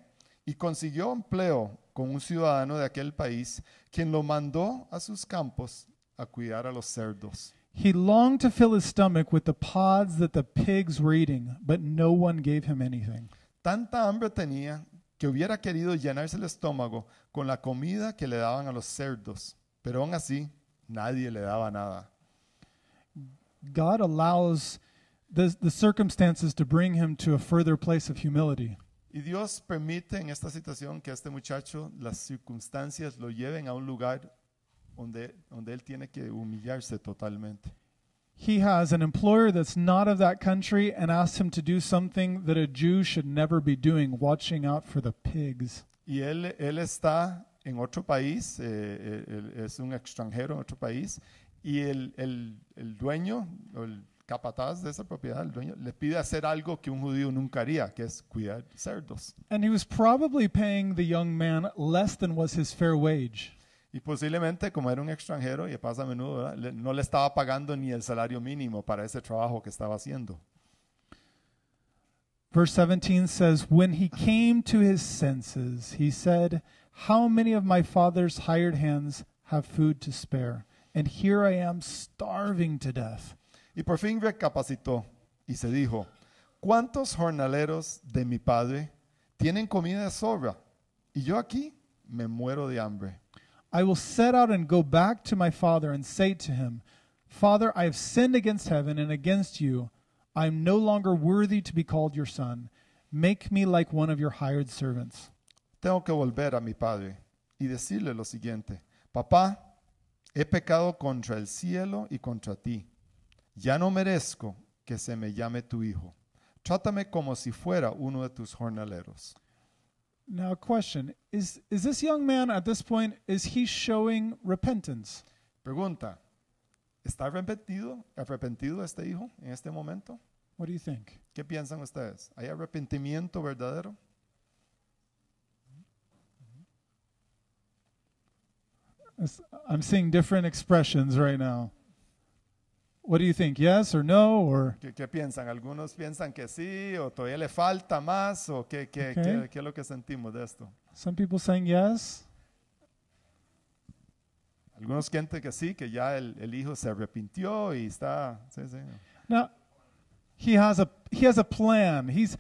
y consiguió empleo con un ciudadano de aquel país, quien lo mandó a sus campos a cuidar a los cerdos. He longed to fill his stomach with the pods that the pigs were eating, but no one gave him anything. Tanta hambre tenía que hubiera querido llenarse el estómago con la comida que le daban a los cerdos, pero aún así nadie le daba nada. Y Dios permite en esta situación que este muchacho, las circunstancias lo lleven a un lugar donde, donde él tiene que humillarse totalmente. he has an employer that's not of that country and asks him to do something that a Jew should never be doing, watching out for the pigs. Y él, él está en otro país, eh, eh él, es un extranjero en otro país, y el, el, el dueño, el capataz de esa propiedad, el dueño, le pide hacer algo que un judío nunca haría, que es cuidar cerdos. And he was probably paying the young man less than was his fair wage. Y posiblemente, como era un extranjero, y pasa a menudo, no le estaba pagando ni el salario mínimo para ese trabajo que estaba haciendo. Verse 17 says, When he came to his senses, he said, How many of my father's hired hands have food to spare? And here I am starving to death. Y por fin recapacitó y se dijo, ¿cuántos jornaleros de mi padre tienen comida de sobra? Y yo aquí me muero de hambre. I will set out and go back to my father and say to him, Father, I have sinned against heaven and against you. I am no longer worthy to be called your son. Make me like one of your hired servants. Tengo que volver a mi padre y decirle lo siguiente: Papá, he pecado contra el cielo y contra ti. Ya no merezco que se me llame tu hijo. Trátame como si fuera uno de tus jornaleros. Now, question: Is is this young man at this point is he showing repentance? Pregunta: ¿Está arrepentido, arrepentido este hijo en este momento? What do you think? ¿Qué piensan ustedes? ¿Hay arrepentimiento verdadero? I'm seeing different expressions right now. What do you think? Yes or no or ¿Qué, qué piensan? Algunos piensan que sí o todavía le falta más o qué, qué, Okay. qué, qué es lo que sentimos de esto. some people saying yes? Algunos sienten que sí, que ya el, el hijo se arrepintió y está... Sí, sí. Now, he has a he has a plan. He's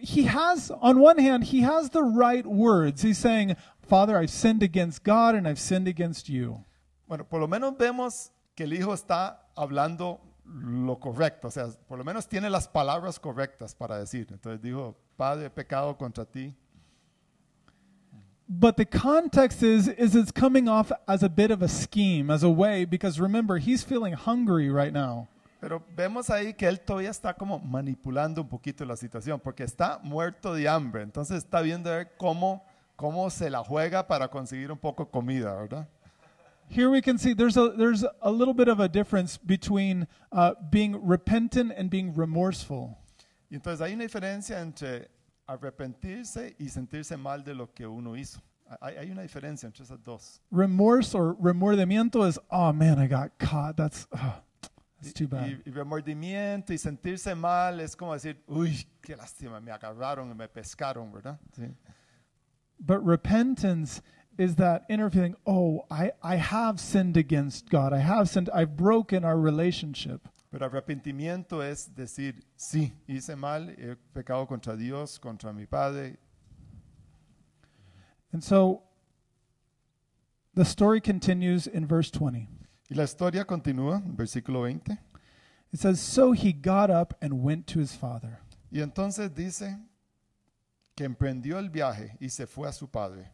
he has on one hand he has the right words. He's saying, "Father, I've sinned against God and I've sinned against you." Bueno, por lo menos vemos que el hijo está hablando lo correcto, o sea, por lo menos tiene las palabras correctas para decir. Entonces dijo, Padre, pecado contra ti. hungry Pero vemos ahí que él todavía está como manipulando un poquito la situación, porque está muerto de hambre. Entonces está viendo cómo, cómo se la juega para conseguir un poco de comida, ¿verdad? here we can see there's a, there's a little bit of a difference between uh, being repentant and being remorseful. Entonces hay una diferencia entre arrepentirse y sentirse mal de lo que uno hizo. Hay, hay una diferencia entre esas dos. Remorse or remordimiento is, oh man, I got caught. That's, oh, that's too bad. Y, y remordimiento y sentirse mal es como decir, uy, qué lástima, me agarraron, me pescaron, ¿verdad? Sí. But repentance is that inner feeling, oh, I, I have sinned against God. I have sinned. I've broken our relationship. Pero arrepentimiento es decir, sí, hice mal, he pecado contra Dios, contra mi padre. And so the story continues in verse 20. Y la historia continúa en versículo 20. It says, So he got up and went to his father. Y entonces dice que emprendió el viaje y se fue a su padre.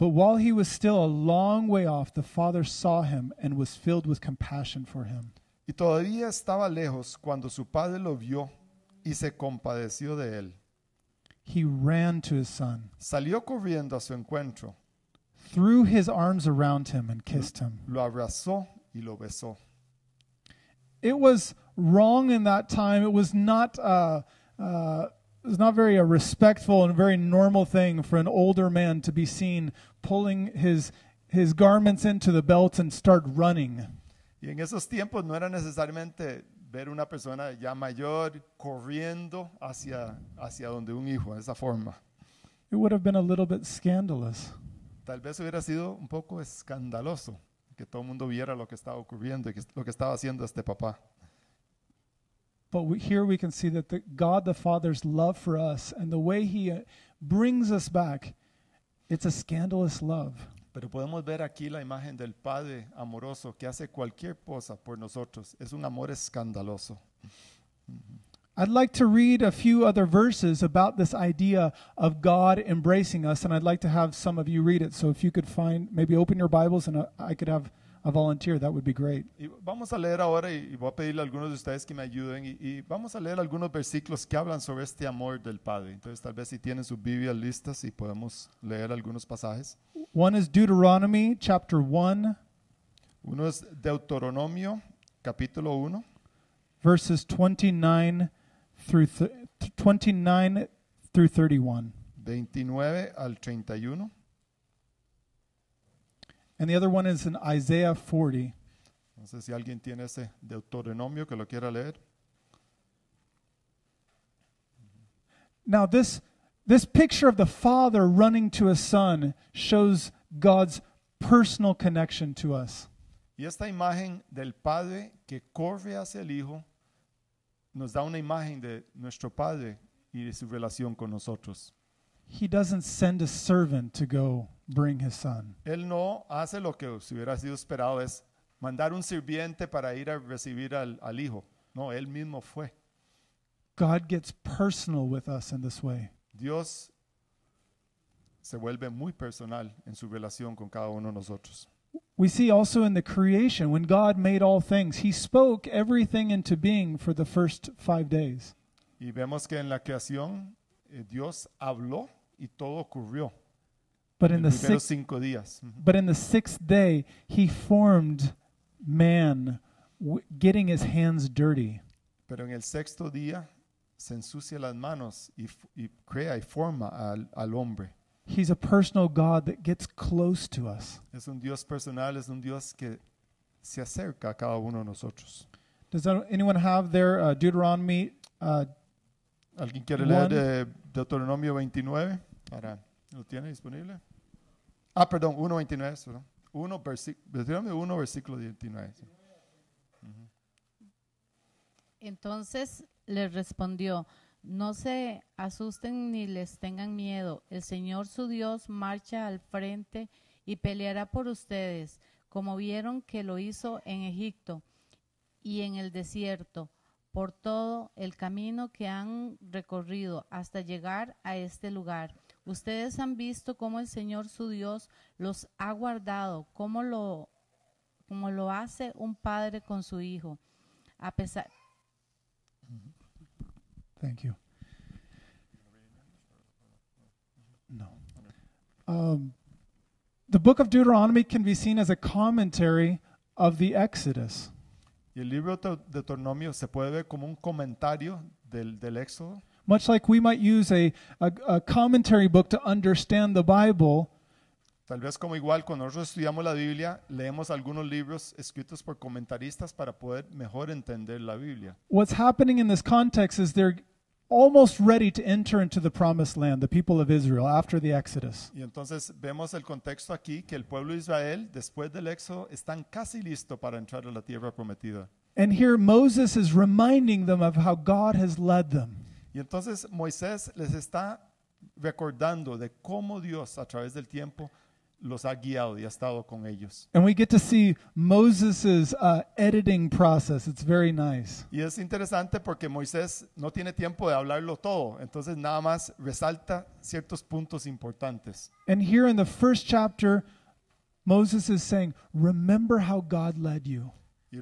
But while he was still a long way off, the father saw him and was filled with compassion for him. Y todavía estaba lejos cuando su padre lo vio y se compadeció de él. He ran to his son, Salió corriendo a su encuentro, threw his arms around him, and kissed him. lo abrazó y lo besó. It was wrong in that time. It was not. Uh, uh, it was not very a respectful and very normal thing for an older man to be seen pulling his, his garments into the belt and start running. Y en esos tiempos no era necesariamente ver una persona ya mayor corriendo hacia, hacia donde un hijo, de esa forma. It would have been a little bit scandalous. Tal vez hubiera sido un poco escandaloso que todo el mundo viera lo que estaba ocurriendo y que, lo que estaba haciendo este papá. But we, here we can see that the God the Father's love for us and the way he uh, brings us back it's a scandalous love. Pero podemos ver aquí la imagen del Padre amoroso que hace cualquier cosa por nosotros. Es un amor escandaloso. I'd like to read a few other verses about this idea of God embracing us, and I'd like to have some of you read it. So if you could find, maybe open your Bibles, and uh, I could have volunteer, that would be great. vamos a leer ahora y, voy a pedirle a algunos de ustedes que me ayuden y, vamos a leer algunos versículos que hablan sobre este amor del Padre. Entonces tal vez si tienen sus Biblias listas y podemos leer algunos pasajes. One is Deuteronomy chapter 1. Uno es Deuteronomio capítulo 1. Verses 29 through 29 through 31. 29 al 31. And the other one is in Isaiah 40. No sé si alguien tiene ese Deuteronomio que lo quiera leer. Now this this picture of the father running to a son shows God's personal connection to us. Y esta imagen del padre que corre hacia el hijo nos da una imagen de nuestro padre y de su relación con nosotros. He doesn't send a servant to go bring his son. Él no hace lo que si hubiera sido esperado, es mandar un sirviente para ir a recibir al, al hijo. No, él mismo fue. God gets personal with us in this way. Dios se vuelve muy personal en su relación con cada uno de nosotros. We see also in the creation, when God made all things, He spoke everything into being for the first five days. Y vemos que en la creación eh, Dios habló y todo ocurrió. But in the sixth, cinco días. But in the sixth day, he formed man, getting his hands dirty. Pero en el sexto día se ensucia las manos y, crea y forma al, al hombre. He's a personal God that gets close to us. Es un Dios personal, es un Dios que se acerca a cada uno de nosotros. Does anyone have their uh, Deuteronomy? Uh, ¿Alguien quiere leer de eh, Deuteronomio 29? ¿Lo tiene disponible? Ah, perdón, 1, versículo, Entonces le respondió, no se asusten ni les tengan miedo, el Señor su Dios marcha al frente y peleará por ustedes, como vieron que lo hizo en Egipto y en el desierto, por todo el camino que han recorrido hasta llegar a este lugar. Ustedes han visto cómo el Señor su Dios los ha guardado, cómo lo, como lo hace un padre con su hijo. A pesar. Thank you. No. Um, the book of Deuteronomy can be seen as a commentary of the Exodus. el libro de Deuteronomio se puede ver como un comentario del, del Éxodo. Much like we might use a, a, a commentary book to understand the Bible. Tal vez como igual cuando nosotros estudiamos la Biblia, leemos algunos libros escritos por comentaristas para poder mejor entender la Biblia. What's happening in this context is they're almost ready to enter into the promised land, the people of Israel, after the Exodus. Y entonces vemos el contexto aquí que el pueblo de Israel, después del Éxodo, están casi listo para entrar a la tierra prometida. And here Moses is reminding them of how God has led them. Y entonces Moisés les está recordando de cómo Dios a través del tiempo los ha guiado y ha estado con ellos. Y es interesante porque Moisés no tiene tiempo de hablarlo todo, entonces nada más resalta ciertos puntos importantes. Y el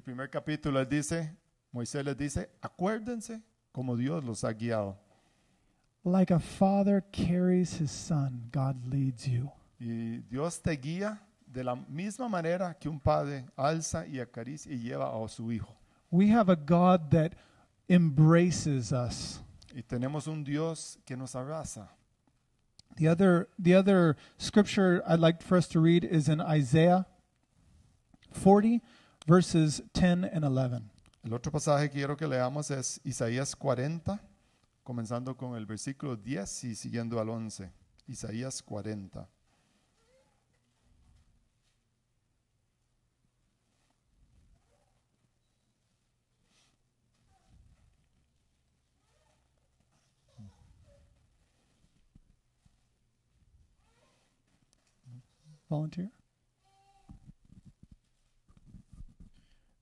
primer capítulo les dice, Moisés les dice, "Acuérdense como Dios los ha guiado. Like a father carries his son, God leads you. Y Dios te guía de la misma manera que un padre alza y acaricia y lleva a su hijo. We have a God that embraces us. Y tenemos un Dios que nos abraza. The other, the other scripture I'd like for us to read is in Isaiah 40, verses 10 and 11. El otro pasaje que quiero que leamos es Isaías 40, comenzando con el versículo 10 y siguiendo al 11. Isaías 40.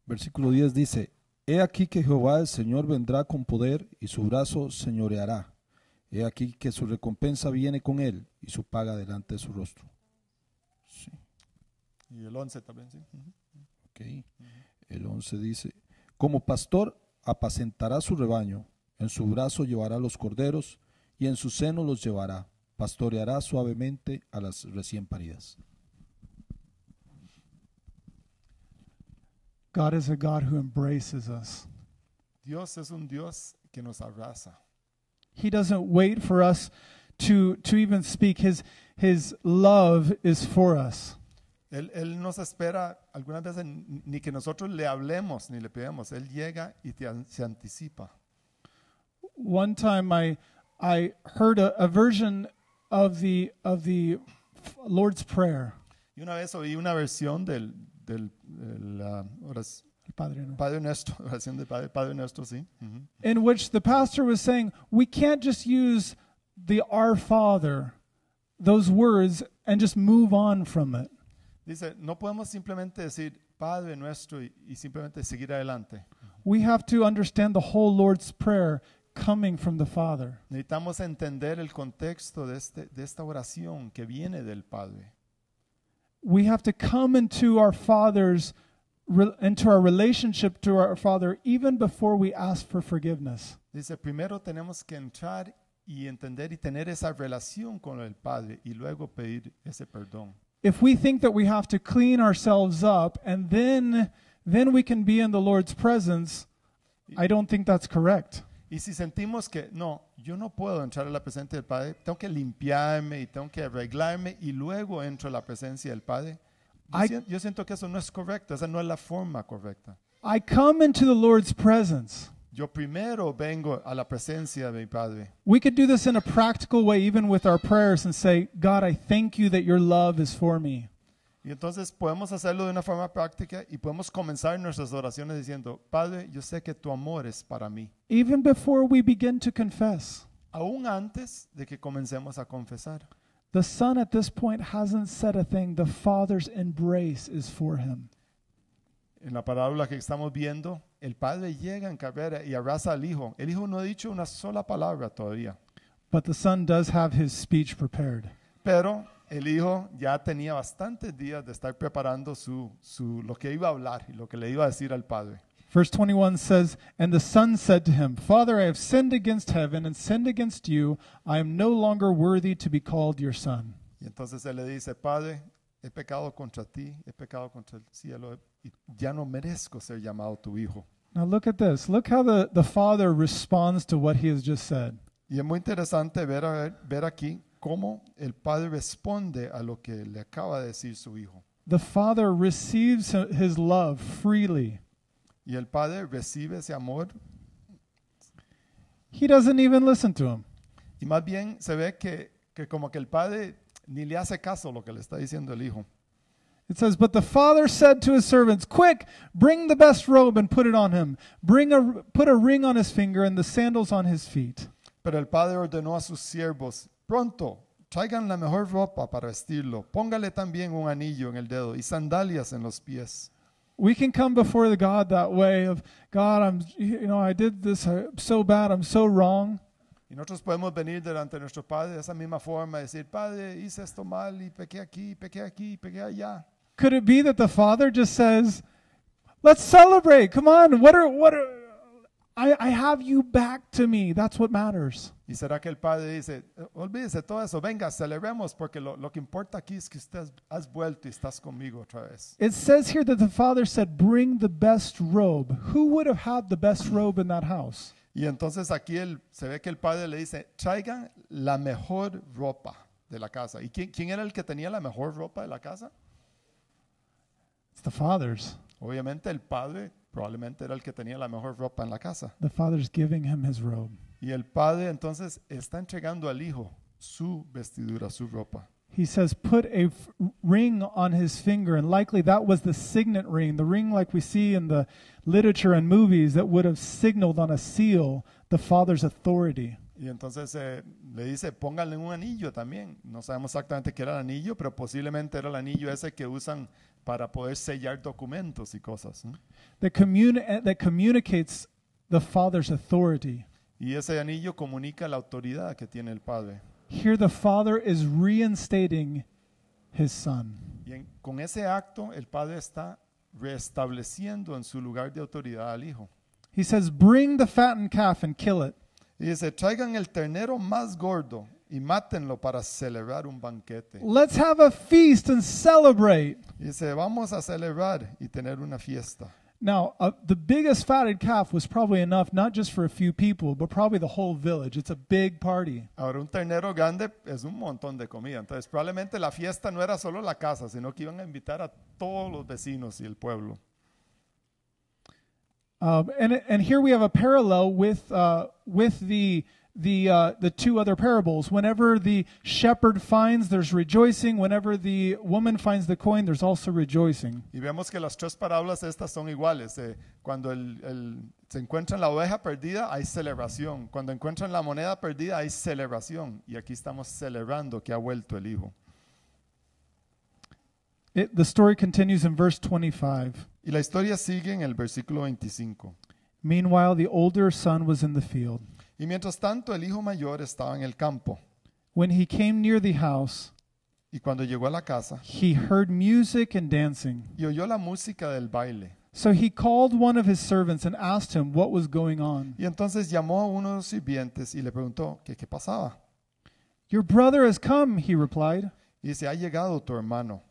Versículo 10 dice, He aquí que Jehová el Señor vendrá con poder y su brazo señoreará. He aquí que su recompensa viene con él y su paga delante de su rostro. Sí. Y el 11 también, sí. El 11 dice, como pastor apacentará su rebaño, en su brazo llevará los corderos y en su seno los llevará, pastoreará suavemente a las recién paridas. God is a God who embraces us. Dios es un Dios que nos abraza. He doesn't wait for us to, to even speak. His, his love is for us. Él, él nos espera algunas veces ni que nosotros le hablemos ni le pidamos. Él llega y te, se anticipa. One time I, I heard a, a version of the, of the Lord's Prayer. Y una vez oí una versión del, del eh, el, uh, oras, Padre, ¿no? Padre Nuestro, oración de Padre, Padre Nuestro, sí. Uh -huh. In which the pastor was saying, we can't just use the Our Father, those words, and just move on from it. Dice, no podemos simplemente decir Padre Nuestro y, y simplemente seguir adelante. We have to understand the whole Lord's Prayer coming from the Father. Necesitamos entender el contexto de, este, de esta oración que viene del Padre. we have to come into our Father's into our relationship to our Father even before we ask for forgiveness. Dice, primero tenemos que entrar y entender y tener esa relación con el Padre y luego pedir ese perdón. If we think that we have to clean ourselves up and then then we can be in the Lord's presence, I don't think that's correct. Y si sentimos que no, yo no puedo entrar a la presencia del Padre, tengo que limpiarme y tengo que arreglarme y luego entro a la presencia del Padre, yo, siento, que eso no es correcto, esa no es la forma correcta. I come into the Lord's presence. Yo primero vengo a la presencia de mi Padre. We could do this in a practical way, even with our prayers, and say, God, I thank you that your love is for me. Y entonces podemos hacerlo de una forma práctica y podemos comenzar nuestras oraciones diciendo, Padre, yo sé que tu amor es para mí. Even before we begin to confess. Aún antes de que comencemos a confesar. The son at this point hasn't said a thing. The father's embrace is for him. En la parábola que estamos viendo, el padre llega en carrera y abraza al hijo. El hijo no ha dicho una sola palabra todavía. But the son does have his speech prepared. Pero el hijo ya tenía bastantes días de estar preparando su, su, lo que iba a hablar y lo que le iba a decir al padre. Verse 21 says, And the son said to him, Father, I have sinned against heaven and sinned against you. I am no longer worthy to be called your son. Y entonces él le dice, Padre, he pecado contra ti, he pecado contra el cielo, y ya no merezco ser llamado tu hijo. Now look at this. Look how the, the father responds to what he has just said. Y es muy interesante ver, ver aquí cómo el padre responde a lo que le acaba de decir su hijo. The father receives his love freely. Y el padre recibe ese amor. He doesn't even listen to him. Y más bien se ve que, que como que el padre ni le hace caso lo que le está diciendo el hijo. It says, But the father said to his servants, Quick, bring the best robe and put it on him. Bring a, put a ring on his finger and the sandals on his feet. Pero el padre ordenó a sus siervos, Pronto, traigan la mejor ropa para vestirlo. Póngale también un anillo en el dedo y sandalias en los pies. We can come before the God that way of God, I'm, you know, I did this uh, so bad, I'm so wrong. Y nosotros podemos venir delante de nuestro Padre de esa misma forma, decir, Padre, hice esto mal y pequé aquí, pequé aquí, pequé allá. Could it be that the Father just says, let's celebrate, come on, what are, what are, I, have you back to me. That's what matters. ¿Y será que el padre dice, olvídese todo eso, venga, celebremos, porque lo, que importa aquí es que usted has vuelto y estás conmigo otra vez? It says here that the father said, bring the best robe. Who would have had the best robe in that house? Y entonces aquí se ve que el padre le dice, traigan la mejor ropa de la casa. ¿Y quién, quién era el que tenía la mejor ropa de la casa? the father's. Obviamente el padre Probablemente era el que tenía la mejor ropa en la casa. The father's giving him his robe. Y el padre entonces está entregando al hijo su vestidura, su ropa. He says, put a ring on his finger, and likely that was the signet ring, the ring like we see in the literature and movies that would have signaled on a seal the father's authority. Y entonces eh, le dice, póngale un anillo también. No sabemos exactamente qué era el anillo, pero posiblemente era el anillo ese que usan para poder sellar documentos y cosas. Eh, that communicates the Father's authority. Y ese anillo comunica la autoridad que tiene el Padre. Here the Father is reinstating his Son. Y con ese acto el Padre está restableciendo en su lugar de autoridad al Hijo. He says, bring the fattened calf and kill it. Y dice, traigan el ternero más gordo y mátenlo para celebrar un banquete. Let's have a feast and celebrate. Y dice, vamos a celebrar y tener una fiesta. Now, uh, the biggest fatted calf was probably enough not just for a few people, but probably the whole village. It's a big party. Ahora un ternero grande es un montón de comida. Entonces, probablemente la fiesta no era solo la casa, sino que iban a invitar a todos los vecinos y el pueblo. Um, and, and here we have a parallel with, uh, with the the uh, the two other parables. Whenever the shepherd finds, there's rejoicing. Whenever the woman finds the coin, there's also rejoicing. Y vemos que las tres parábolas estas son iguales. Eh, cuando el, el, se encuentran la oveja perdida, hay celebración. Cuando encuentran la moneda perdida, hay celebración. Y aquí estamos celebrando que ha vuelto el hijo. It, the story continues in verse 25. Y la historia sigue en el versículo 25. Meanwhile, the older son was in the field. Y mientras tanto el hijo mayor estaba en el campo. When he came near the house, y cuando llegó a la casa, he heard music and dancing. Y oyó la música del baile. So he called one of his servants and asked him what was going on. Y entonces llamó a uno de los sirvientes y le preguntó que qué pasaba. Your brother has come, he replied. Y ha llegado tu hermano.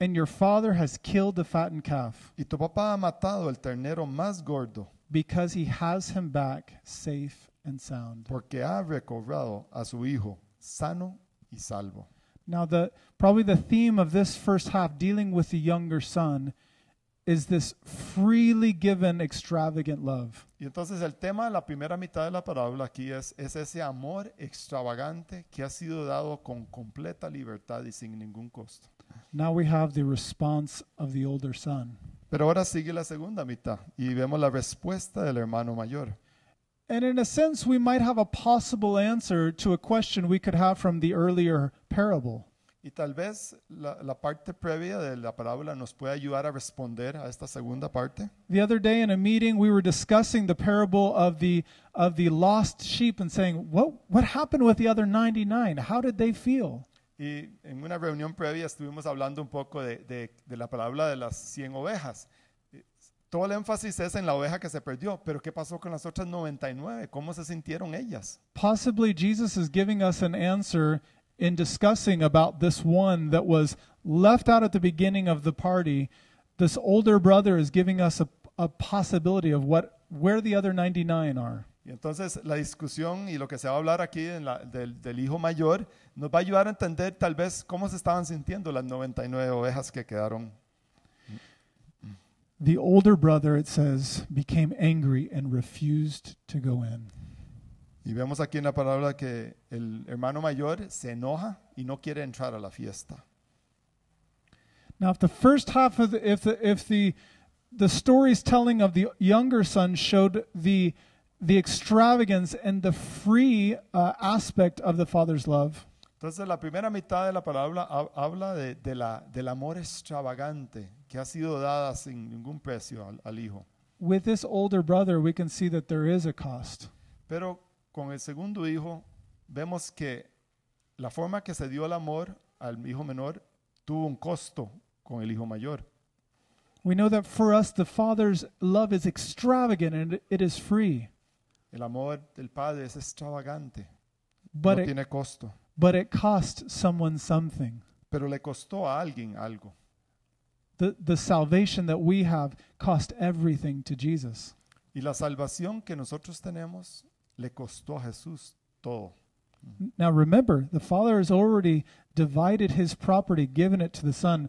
And your father has killed the fattened calf. Y tu papá ha matado el ternero más gordo. Because he has him back safe porque ha recobrado a su hijo sano y salvo. Now, the probably the theme of this first half, dealing with the younger son, is this freely given, extravagant love. Y entonces el tema de la primera mitad de la parábola aquí es, es ese amor extravagante que ha sido dado con completa libertad y sin ningún costo. Now we have the response of the older son. Pero ahora sigue la segunda mitad y vemos la respuesta del hermano mayor. And in a sense, we might have a possible answer to a question we could have from the earlier parable. Y tal vez la, la, parte previa de la parábola nos pueda ayudar a responder a esta segunda parte. The other day in a meeting we were discussing the parable of the of the lost sheep and saying, "What what happened with the other 99? How did they feel?" Y en una reunión previa estuvimos hablando un poco de, de, de la parábola de las 100 ovejas Todo el énfasis es en la oveja que se perdió, pero ¿qué pasó con las otras 99? ¿Cómo se sintieron ellas? Possibly Jesus is giving us an answer in discussing about this one that was left out at the beginning of the party. This older brother is giving us a, a possibility of what where the other 99 are. Y entonces la discusión y lo que se va a hablar aquí en la, del, del, hijo mayor nos va a ayudar a entender tal vez cómo se estaban sintiendo las 99 ovejas que quedaron The older brother, it says, became angry and refused to go in. Y vemos aquí en la palabra que el hermano mayor se enoja y no quiere entrar a la fiesta. Now, if the first half of the, if the, if the, the story's telling of the younger son showed the, the extravagance and the free uh, aspect of the father's love. Entonces la primera mitad de la palabra habla de, la, del amor extravagante que ha sido dada sin ningún precio al, hijo. With this older brother we can see that there is a cost. Pero con el segundo hijo vemos que la forma que se dio el amor al hijo menor tuvo un costo con el hijo mayor. We know that for us the father's love is extravagant and it is free. El amor del padre es extravagante. no tiene costo. But it cost someone something. Pero le costó a alguien algo. The, the salvation that we have cost everything to Jesus. Y la salvación que nosotros tenemos le costó a Jesús todo. Now remember, the Father has already divided his property, given it to the Son,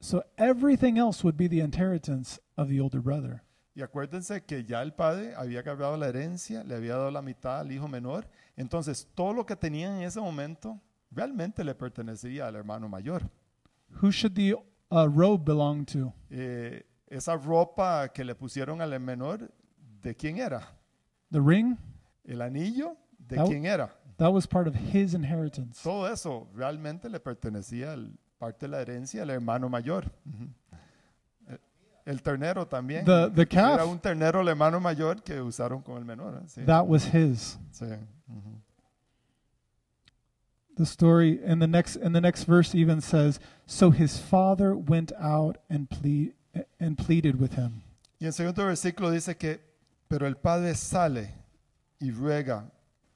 so everything else would be the inheritance of the older brother. Y acuérdense que ya el padre había agarrado la herencia, le había dado la mitad al hijo menor Entonces, todo lo que tenía en ese momento realmente le pertenecía al hermano mayor. Who should the uh, robe belong to? Eh, esa ropa que le pusieron al menor, ¿de quién era? The ring? El anillo, ¿de quién era? That was part of his inheritance. Todo eso realmente le pertenecía al parte de la herencia al hermano mayor. El ternero también. The, the calf. Era un ternero alemano mayor que usaron con el menor. ¿eh? Sí. That was his. si The story in the next in the next verse even says, "So his father went out and plead and pleaded with him." Y el segundo versículo dice que, pero el padre sale y ruega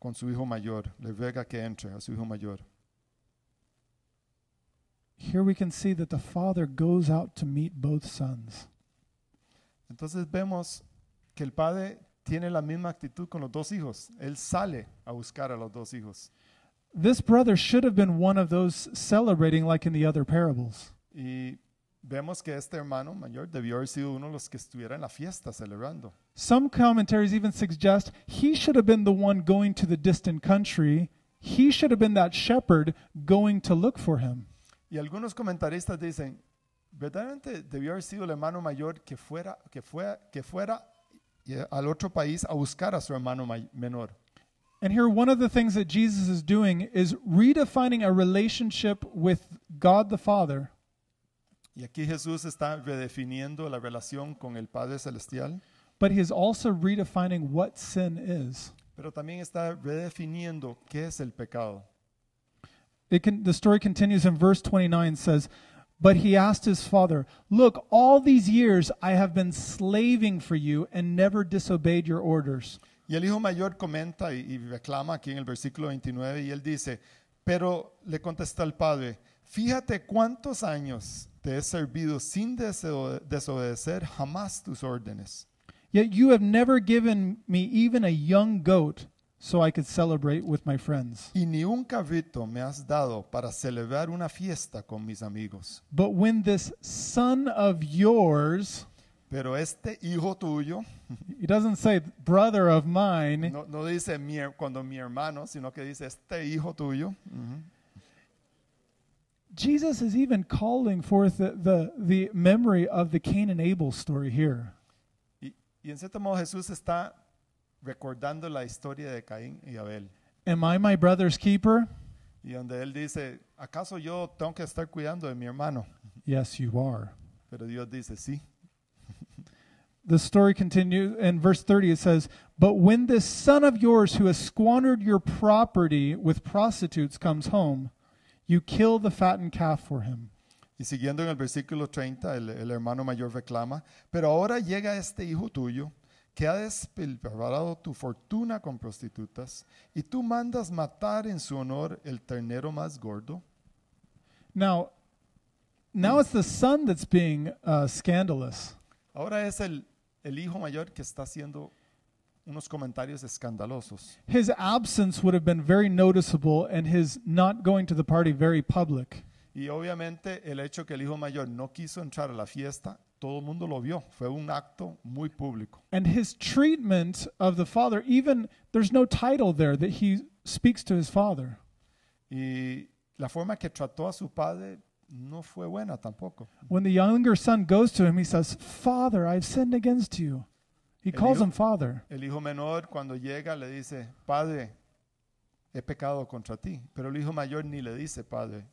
con su hijo mayor, le ruega que entre a su hijo mayor. Here we can see that the father goes out to meet both sons. Entonces vemos que el padre tiene la misma actitud con los dos hijos. Él sale a buscar a los dos hijos. This brother should have been one of those celebrating like in the other parables. Y vemos que este hermano mayor debió haber sido uno de los que estuviera en la fiesta celebrando. Some commentaries even suggest he should have been the one going to the distant country. He should have been that shepherd going to look for him. Y algunos comentaristas dicen, verdaderamente debió haber sido el hermano mayor que fuera, que fuera, que fuera eh, al otro país a buscar a su hermano menor. And here, one of the things that Jesus is doing is redefining a relationship with God the Father. Y aquí Jesús está redefiniendo la relación con el Padre Celestial. But he is also redefining what sin is. Pero también está redefiniendo qué es el pecado. Can, the story continues in verse 29 says, but he asked his father, Look, all these years I have been slaving for you and never disobeyed your orders. Y el hijo mayor comenta y, y reclama aquí en el versículo 29 y él dice, pero le contesta el padre, fíjate cuántos años te he servido sin desobedecer jamás tus órdenes. Yet you have never given me even a young goat so I could celebrate with my friends. Y ni un cabrito me has dado para celebrar una fiesta con mis amigos. But when this son of yours, Pero este hijo tuyo, he doesn't say brother of mine, no, no dice mi, cuando mi hermano, sino que dice este hijo tuyo. Jesus is even calling forth the, the, the memory of the Cain and Abel story here. Y, y en cierto modo Jesús está recordando la historia de Caín y Abel. Am I my brother's keeper? Y donde él dice, ¿acaso yo tengo que estar cuidando de mi hermano? Yes, you are. Pero Dios dice, sí. the story continues in verse 30 it says but when this son of yours who has squandered your property with prostitutes comes home you kill the fattened calf for him y siguiendo en el versículo 30 el, el hermano mayor reclama pero ahora llega este hijo tuyo que ha despilfarrado tu fortuna con prostitutas, y tú mandas matar en su honor el ternero más gordo? Now, now it's the son that's being uh, scandalous. Ahora es el, el hijo mayor que está haciendo unos comentarios escandalosos. His absence would have been very noticeable and his not going to the party very public. Y obviamente el hecho que el hijo mayor no quiso entrar a la fiesta todo el mundo lo vio. Fue un acto muy público. And his treatment of the father, even there's no title there that he speaks to his father. Y la forma que trató a su padre no fue buena tampoco. When the younger son goes to him, he says, "Father, I've sinned against you." He el calls hijo, him father. El hijo menor cuando llega le dice, "Padre, he pecado contra ti." Pero el hijo mayor ni le dice, "Padre,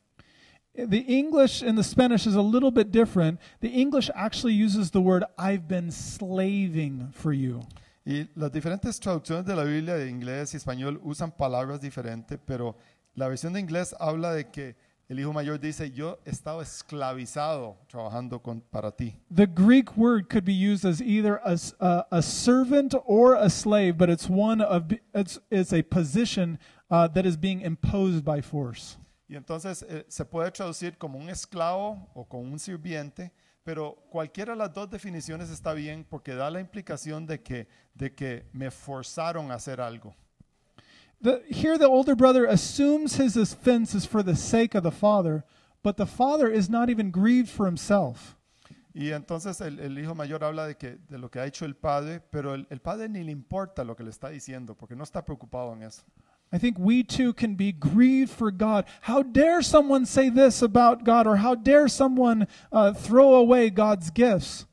the English and the Spanish is a little bit different. The English actually uses the word I've been slaving for you. Y las diferentes traducciones de la Biblia de inglés y español usan palabras diferentes, pero la versión de inglés habla de que el hijo mayor dice, yo he estado esclavizado trabajando con, para ti. The Greek word could be used as either a, a, a servant or a slave, but it's one of it's, it's a position uh, that is being imposed by force. Y entonces eh, se puede traducir como un esclavo o como un sirviente, pero cualquiera de las dos definiciones está bien porque da la implicación de que, de que me forzaron a hacer algo. here the older brother assumes his for the sake of the father, but the father is not even grieved for himself. Y entonces el, hijo mayor habla de, que, de lo que ha hecho el padre, pero el padre ni le importa lo que le está diciendo porque no está preocupado en eso. I think we too can be grieved for God. How dare someone say this about God, or how dare someone uh, throw away God's gifts?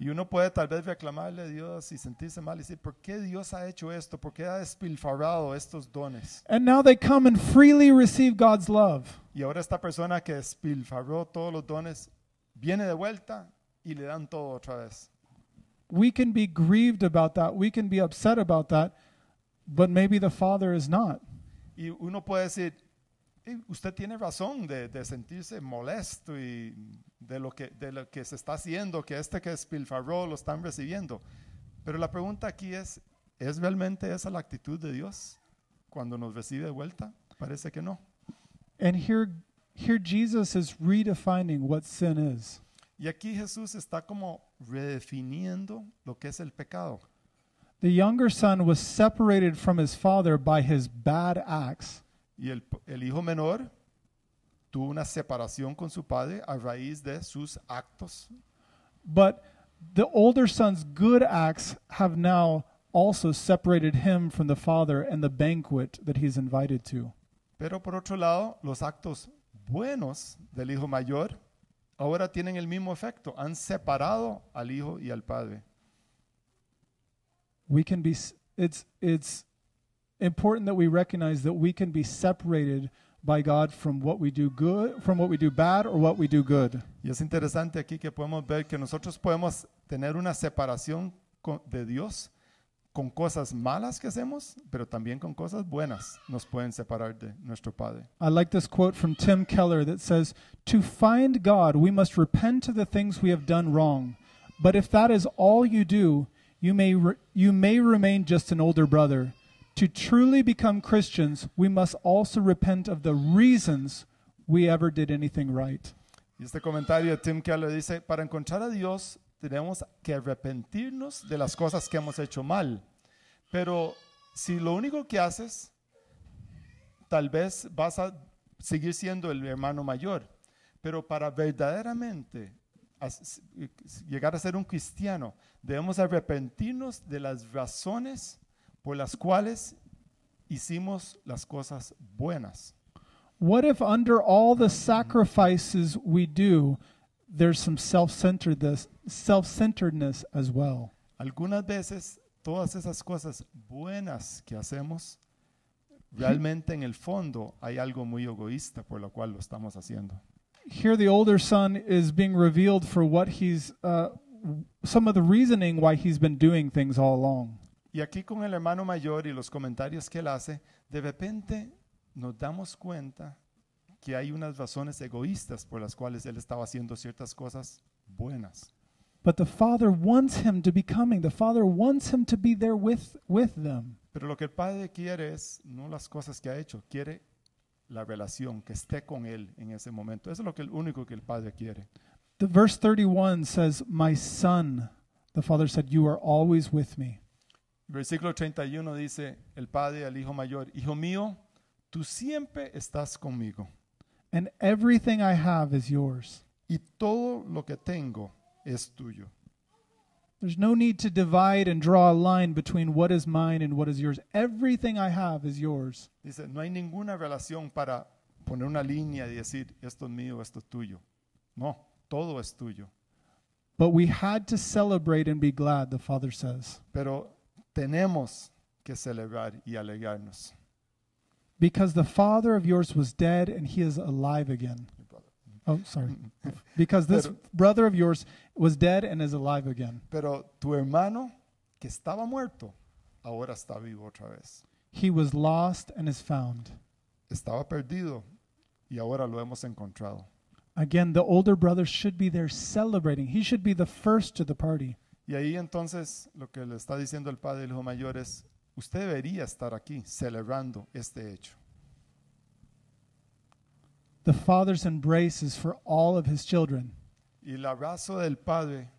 Y uno puede tal vez reclamarle a Dios y sentirse mal y decir, ¿por qué Dios ha hecho esto? ¿Por qué ha despilfarrado estos dones? And now they come and freely receive God's love. Y ahora esta persona que despilfarró todos los dones viene de vuelta y le dan todo otra vez. We can be grieved about that. We can be upset about that. But maybe the father is not. Y uno puede decir, eh, usted tiene razón de, sentirse molesto y de lo, que, se está haciendo, que este que es Pilfarro lo están recibiendo. Pero la pregunta aquí es, ¿es realmente esa la actitud de Dios cuando nos recibe de vuelta? Parece que no. And here, here Jesus is redefining what sin is. Y aquí Jesús está como redefiniendo lo que es el pecado. The younger son was separated from his father by his bad acts. Y el, el hijo menor tuvo una separación con su padre a raíz de sus actos. But the older son's good acts have now also separated him from the father and the banquet that he's invited to. Pero por otro lado, los actos buenos del hijo mayor ahora tienen el mismo efecto, han separado al hijo y al padre we can be it's it's important that we recognize that we can be separated by God from what we do good, from what we do bad or what we do good. Y es interesante aquí que podemos ver que nosotros podemos tener una separación con, de Dios con cosas malas que hacemos, pero también con cosas buenas nos pueden separar de nuestro Padre. I like this quote from Tim Keller that says, "To find God, we must repent to the things we have done wrong. But if that is all you do, You may, re- you may remain just an older brother. To truly become Christians, we must also repent of the reasons we ever did anything right. Y este comentario de Tim Keller dice, para encontrar a Dios tenemos que arrepentirnos de las cosas que hemos hecho mal. Pero si lo único que haces, tal vez vas a seguir siendo el hermano mayor. Pero para verdaderamente llegar a ser un cristiano, debemos arrepentirnos de las razones por las cuales hicimos las cosas buenas. What if under all the sacrifices we do, there's some self-centeredness as well? Algunas veces todas esas cosas buenas que hacemos realmente en el fondo hay algo muy egoísta por lo cual lo estamos haciendo. here the older son is being revealed for what he's, uh, some of the reasoning why he's been doing things all along. Y aquí con el hermano mayor y los comentarios que él hace, de repente nos damos cuenta que hay unas razones egoístas por las cuales él estaba haciendo ciertas cosas buenas. But the father wants him to be coming. The father wants him to be there with, with them. Pero lo que el padre quiere es no las cosas que ha hecho, quiere la relación, que esté con él en ese momento. Eso es lo que el único que el padre quiere. The verse 31 says, "My son," the father said, "You are always with me." Versículo 31 dice el padre al hijo mayor, "Hijo mío, tú siempre estás conmigo." And everything I have is yours. Y todo lo que tengo es tuyo. There's no need to divide and draw a line between what is mine and what is yours. Everything I have is yours. Dice, no hay ninguna relación para poner una línea y decir, esto es mío, esto es tuyo. No, todo es tuyo. But we had to celebrate and be glad, the Father says. Pero tenemos que celebrar y alegrarnos. Because the Father of yours was dead and he is alive again. Oh, sorry. Because this pero, brother of yours was dead and is alive again. Pero tu hermano que estaba muerto ahora está vivo otra vez. He was lost and is found. Estaba perdido y ahora lo hemos encontrado. Again, the older brother should be there celebrating. He should be the first to the party. Y ahí entonces lo que le está diciendo el padre y el hijo mayor es, usted debería estar aquí celebrando este hecho. The father's embrace is for all of his children. Y el abrazo del padre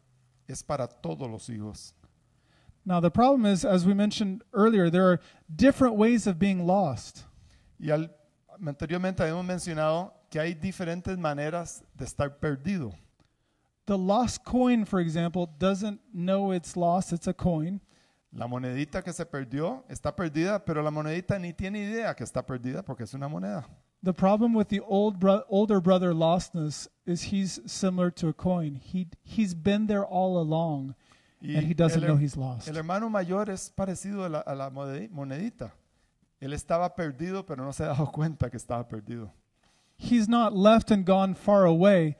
es para todos los hijos. Now the problem is, as we mentioned earlier, there are different ways of being lost. Y al, anteriormente mencionado que hay diferentes maneras de estar perdido. The lost coin, for example, doesn't know it's lost, it's a coin. La monedita que se perdió está perdida, pero la monedita ni tiene idea que está perdida porque es una moneda. The problem with the old bro- older brother lostness is he's similar to a coin. He he's been there all along, y and he doesn't el, know he's lost. El hermano mayor es parecido a la, a la monedita. Él estaba perdido, pero no se dado cuenta que estaba perdido. He's not left and gone far away.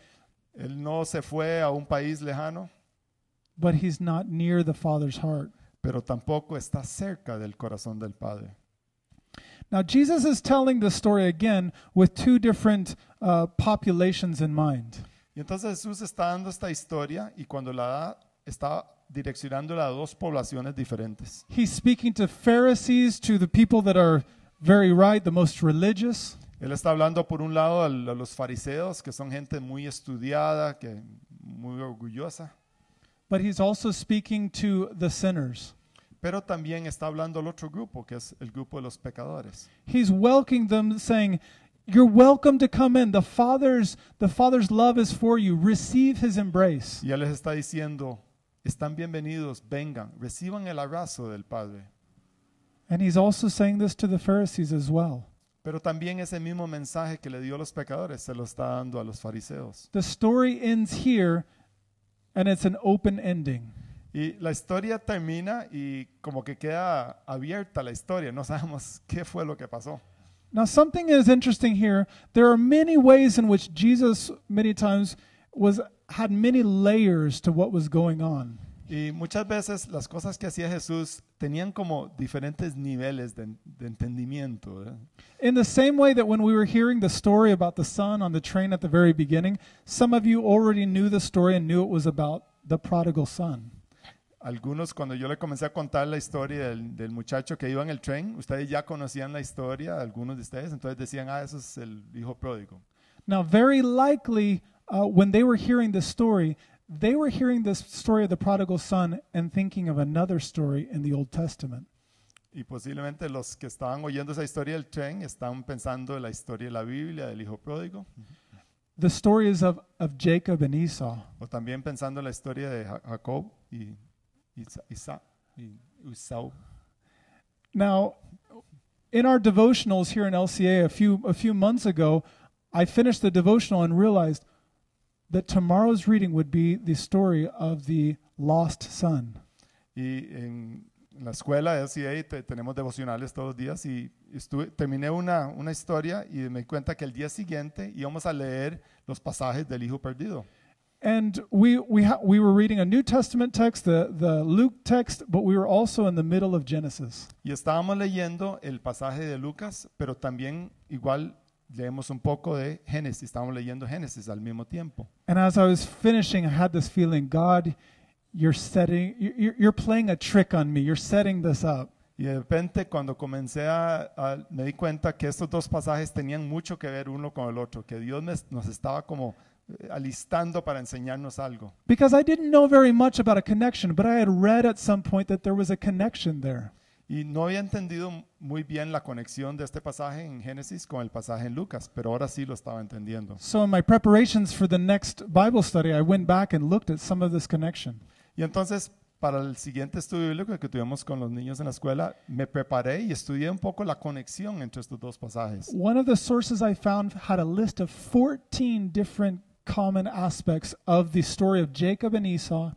Él no se fue a un país lejano. But he's not near the Father's heart. Pero tampoco está cerca del corazón del Padre. Now, Jesus is telling the story again with two different uh, populations in mind. Y entonces Jesús está dando esta historia y cuando la da, está direccionándola a dos poblaciones diferentes. He's speaking to Pharisees, to the people that are very right, the most religious. Él está hablando por un lado a los fariseos, que son gente muy estudiada, que muy orgullosa. But he's also speaking to the sinners. Pero también está hablando el otro grupo, que es el grupo de los pecadores. He's welcoming them saying, you're welcome to come in. The Father's the Father's love is for you. Receive his embrace. Y él les está diciendo, están bienvenidos, vengan, reciban el abrazo del Padre. And he's also saying this to the Pharisees as well. Pero también ese mismo mensaje que le dio a los pecadores se lo está dando a los fariseos. The story ends here and it's an open ending. Y la historia termina y como que queda abierta la historia, no sabemos qué fue lo que pasó. Now something is interesting here. There are many ways in which Jesus many times was had many layers to what was going on. Y muchas veces las cosas que hacía Jesús tenían como diferentes niveles de, de entendimiento. ¿eh? In the same way that when we were hearing the story about the son on the train at the very beginning, some of you already knew the story and knew it was about the prodigal son. algunos cuando yo le comencé a contar la historia del, del, muchacho que iba en el tren, ustedes ya conocían la historia, algunos de ustedes, entonces decían, ah, eso es el hijo pródigo. Now, very likely, uh, when they were hearing story, they were hearing story of the prodigal son and thinking of another story in the Old Testament. Y posiblemente los que estaban oyendo esa historia del tren están pensando en la historia de la Biblia del hijo pródigo. The of, of Jacob and Esau. O también pensando en la historia de Jacob y Isau. Now, in our devotionals here in LCA a few, a few months ago, I finished the devotional and realized that tomorrow's reading would be the story of the lost son. Y en la escuela de LCA tenemos devocionales todos los días y estuve, terminé una, una historia y me di cuenta que el día siguiente íbamos a leer los pasajes del hijo perdido. And we, we, ha- we were reading a New Testament text, the, the Luke text, but we were also in the middle of Genesis. Y estábamos leyendo el pasaje de Lucas, pero también igual leemos un poco de Génesis, estamos leyendo Génesis al mismo tiempo. And as I was finishing, I had this feeling, God, you're setting, you're, you're playing a trick on me. You're setting this up. Y de repente cuando comencé a, a- me di cuenta que estos dos pasajes tenían mucho que ver uno con el otro, que Dios me- nos estaba como Eh, alistando para enseñarnos algo. Because I didn't know very much about a connection, but I had read at some point that there was a connection there. Y no había entendido muy bien la conexión de este pasaje en Génesis con el pasaje en Lucas, pero ahora sí lo estaba entendiendo. So in my preparations for the next Bible study, I went back and looked at some of this connection. Y entonces para el siguiente estudio bíblico que tuvimos con los niños en la escuela, me preparé y estudié un poco la conexión entre estos dos pasajes. One of the sources I found had a list of 14 different common aspects of the story of Jacob and Esau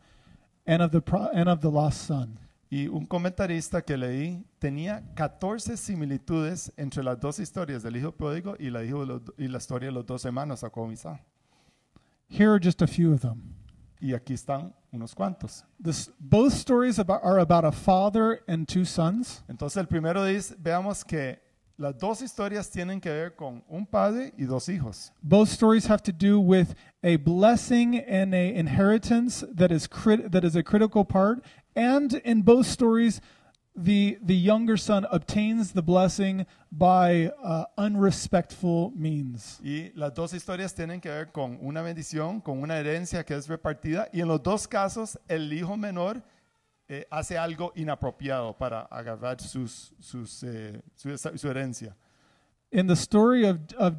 and of the, and of the lost son. Y un comentarista que leí tenía 14 similitudes entre las dos historias del hijo pródigo y la, hijo y la historia de los dos hermanos Jacob y Here are just a few of them. Y aquí están unos cuantos. This, both stories about, are about a father and two sons. Entonces el primero dice, veamos que Las dos historias tienen que ver con un padre y dos hijos. Both stories have to do with a blessing and a inheritance that is that is a critical part. And in both stories, the the younger son obtains the blessing by uh, unrespectful means. Y las dos historias tienen que ver con una bendición, con una herencia que es repartida, y en los dos casos el hijo menor eh, hace algo inapropiado para agarrar sus, eh, su, herencia.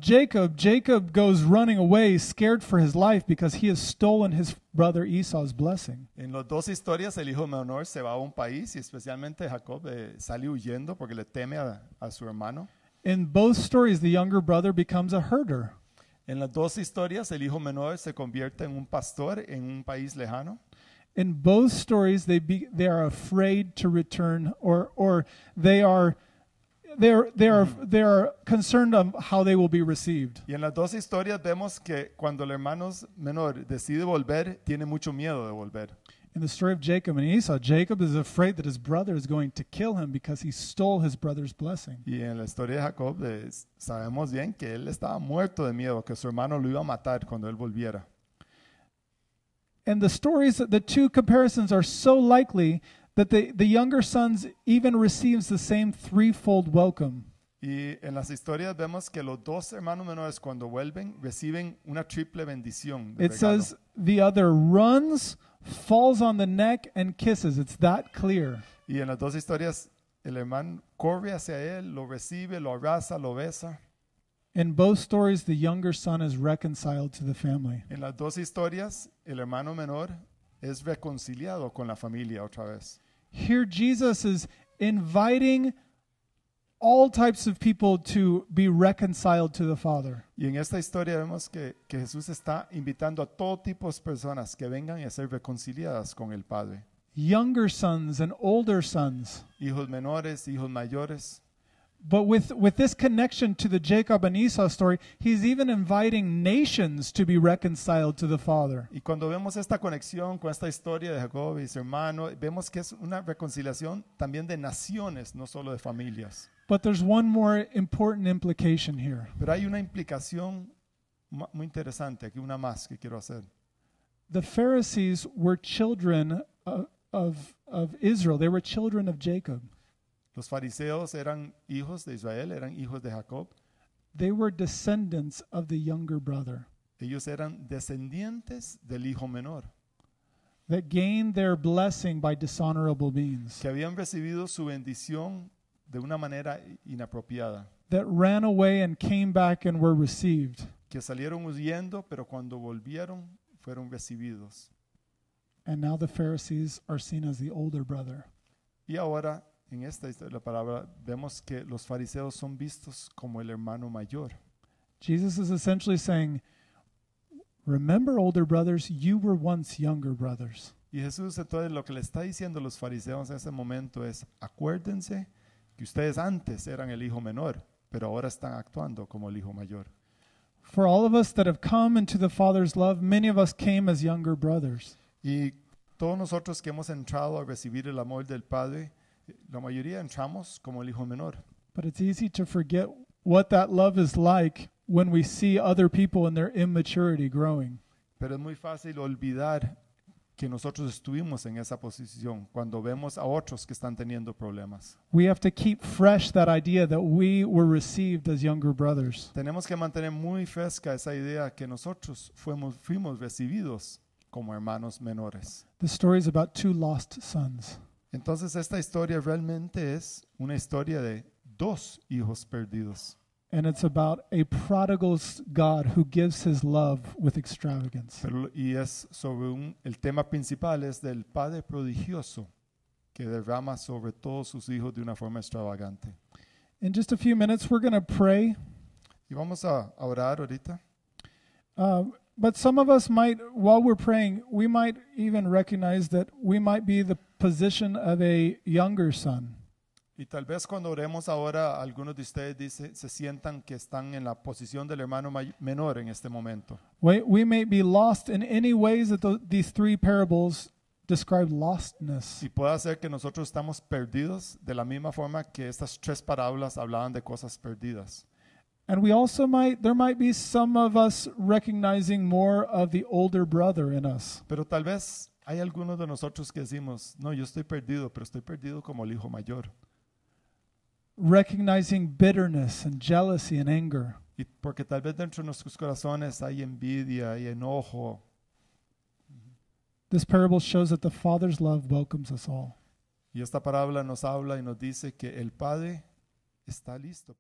Jacob, Jacob goes running away, scared for his life because he has stolen his brother Esau's blessing. En las dos historias, el hijo menor se va a un país y especialmente Jacob eh, sale huyendo porque le teme a, su hermano. both stories, the younger brother becomes a herder. En las dos historias, el hijo menor se convierte en un pastor en un país lejano. In both stories, they, be, they are afraid to return, or, or they are they're, they're, mm-hmm. they're concerned on how they will be received. Y en las dos historias vemos que cuando el hermano menor decide volver, tiene mucho miedo de volver. In the story of Jacob and Esau, Jacob is afraid that his brother is going to kill him because he stole his brother's blessing. Y en la historia de Jacob eh, sabemos bien que él estaba muerto de miedo, que su hermano lo iba a matar cuando él volviera. And the stories, the two comparisons are so likely that the, the younger sons even receives the same threefold welcome. Y en las historias vemos que los dos hermanos menores cuando vuelven reciben una triple bendición. de It regalo. says the other runs, falls on the neck, and kisses. It's that clear. y en las dos historias el hermano corre hacia él, lo recibe, lo abraza, lo besa. In both stories, the younger son is reconciled to the family. En las dos historias, el hermano menor es reconciliado con la familia otra vez. Here, Jesus is inviting all types of people to be reconciled to the Father. Y en esta historia vemos que, que Jesús está invitando a todo tipo de personas que vengan y a ser reconciliadas con el Padre. Younger sons and older sons. Hijos menores, hijos mayores. But with, with this connection to the Jacob and Esau story, he's even inviting nations to be reconciled to the Father. Y cuando vemos esta conexión con esta historia de Jacob y su hermano, vemos que es una reconciliación también de naciones, no solo de familias. But there's one more important implication here. Pero hay una implicación muy interesante, aquí una más que quiero hacer. The Pharisees were children of, of, of Israel. They were children of Jacob. Los fariseos eran hijos de Israel, eran hijos de Jacob. They were descendants of the younger brother Ellos eran descendientes del hijo menor, that gained their blessing by dishonorable means, que habían recibido su bendición de una manera inapropiada, ran away and came back and were received. que salieron huyendo, pero cuando volvieron fueron recibidos. And the Pharisees are seen as the older brother. Y ahora en esta la palabra, vemos que los fariseos son vistos como el hermano mayor. Y Jesús entonces lo que le está diciendo a los fariseos en ese momento es, acuérdense que ustedes antes eran el hijo menor, pero ahora están actuando como el hijo mayor. Y todos nosotros que hemos entrado a recibir el amor del Padre, La mayoría entramos como el hijo menor. But it's easy to forget what that love is like when we see other people in their immaturity growing. Pero es muy fácil olvidar que nosotros estuvimos en esa posición cuando vemos a otros que están teniendo problemas. We have to keep fresh that idea that we were received as younger brothers. Tenemos que mantener muy fresca esa idea que nosotros fuimos, fuimos recibidos como hermanos menores. The story is about two lost sons. Entonces esta historia realmente es una historia de dos hijos perdidos. And it's about a prodigal God who gives his love with extravagance. Pero, y es sobre un, el tema principal es del padre prodigioso que derrama sobre todos sus hijos de una forma extravagante. In just a few minutes we're going to pray. Y vamos a orar ahorita. Uh, but some of us might, while we're praying, we might even recognize that we might be the position of a younger son. Y tal vez cuando oremos ahora, algunos de ustedes dice, se sientan que están en la posición del hermano may- menor en este momento. We, we may be lost in any ways that the these three parables describe lostness. Y puede ser que nosotros estamos perdidos de la misma forma que estas tres parábolas hablaban de cosas perdidas. And we also might, there might be some of us recognizing more of the older brother in us. Pero tal vez Hay algunos de nosotros que decimos, no, yo estoy perdido, pero estoy perdido como el hijo mayor. Recognizing bitterness and jealousy and anger. Y porque tal vez dentro de nuestros corazones hay envidia y enojo. This parable shows that the Father's love welcomes us all. Y esta parábola nos habla y nos dice que el Padre está listo.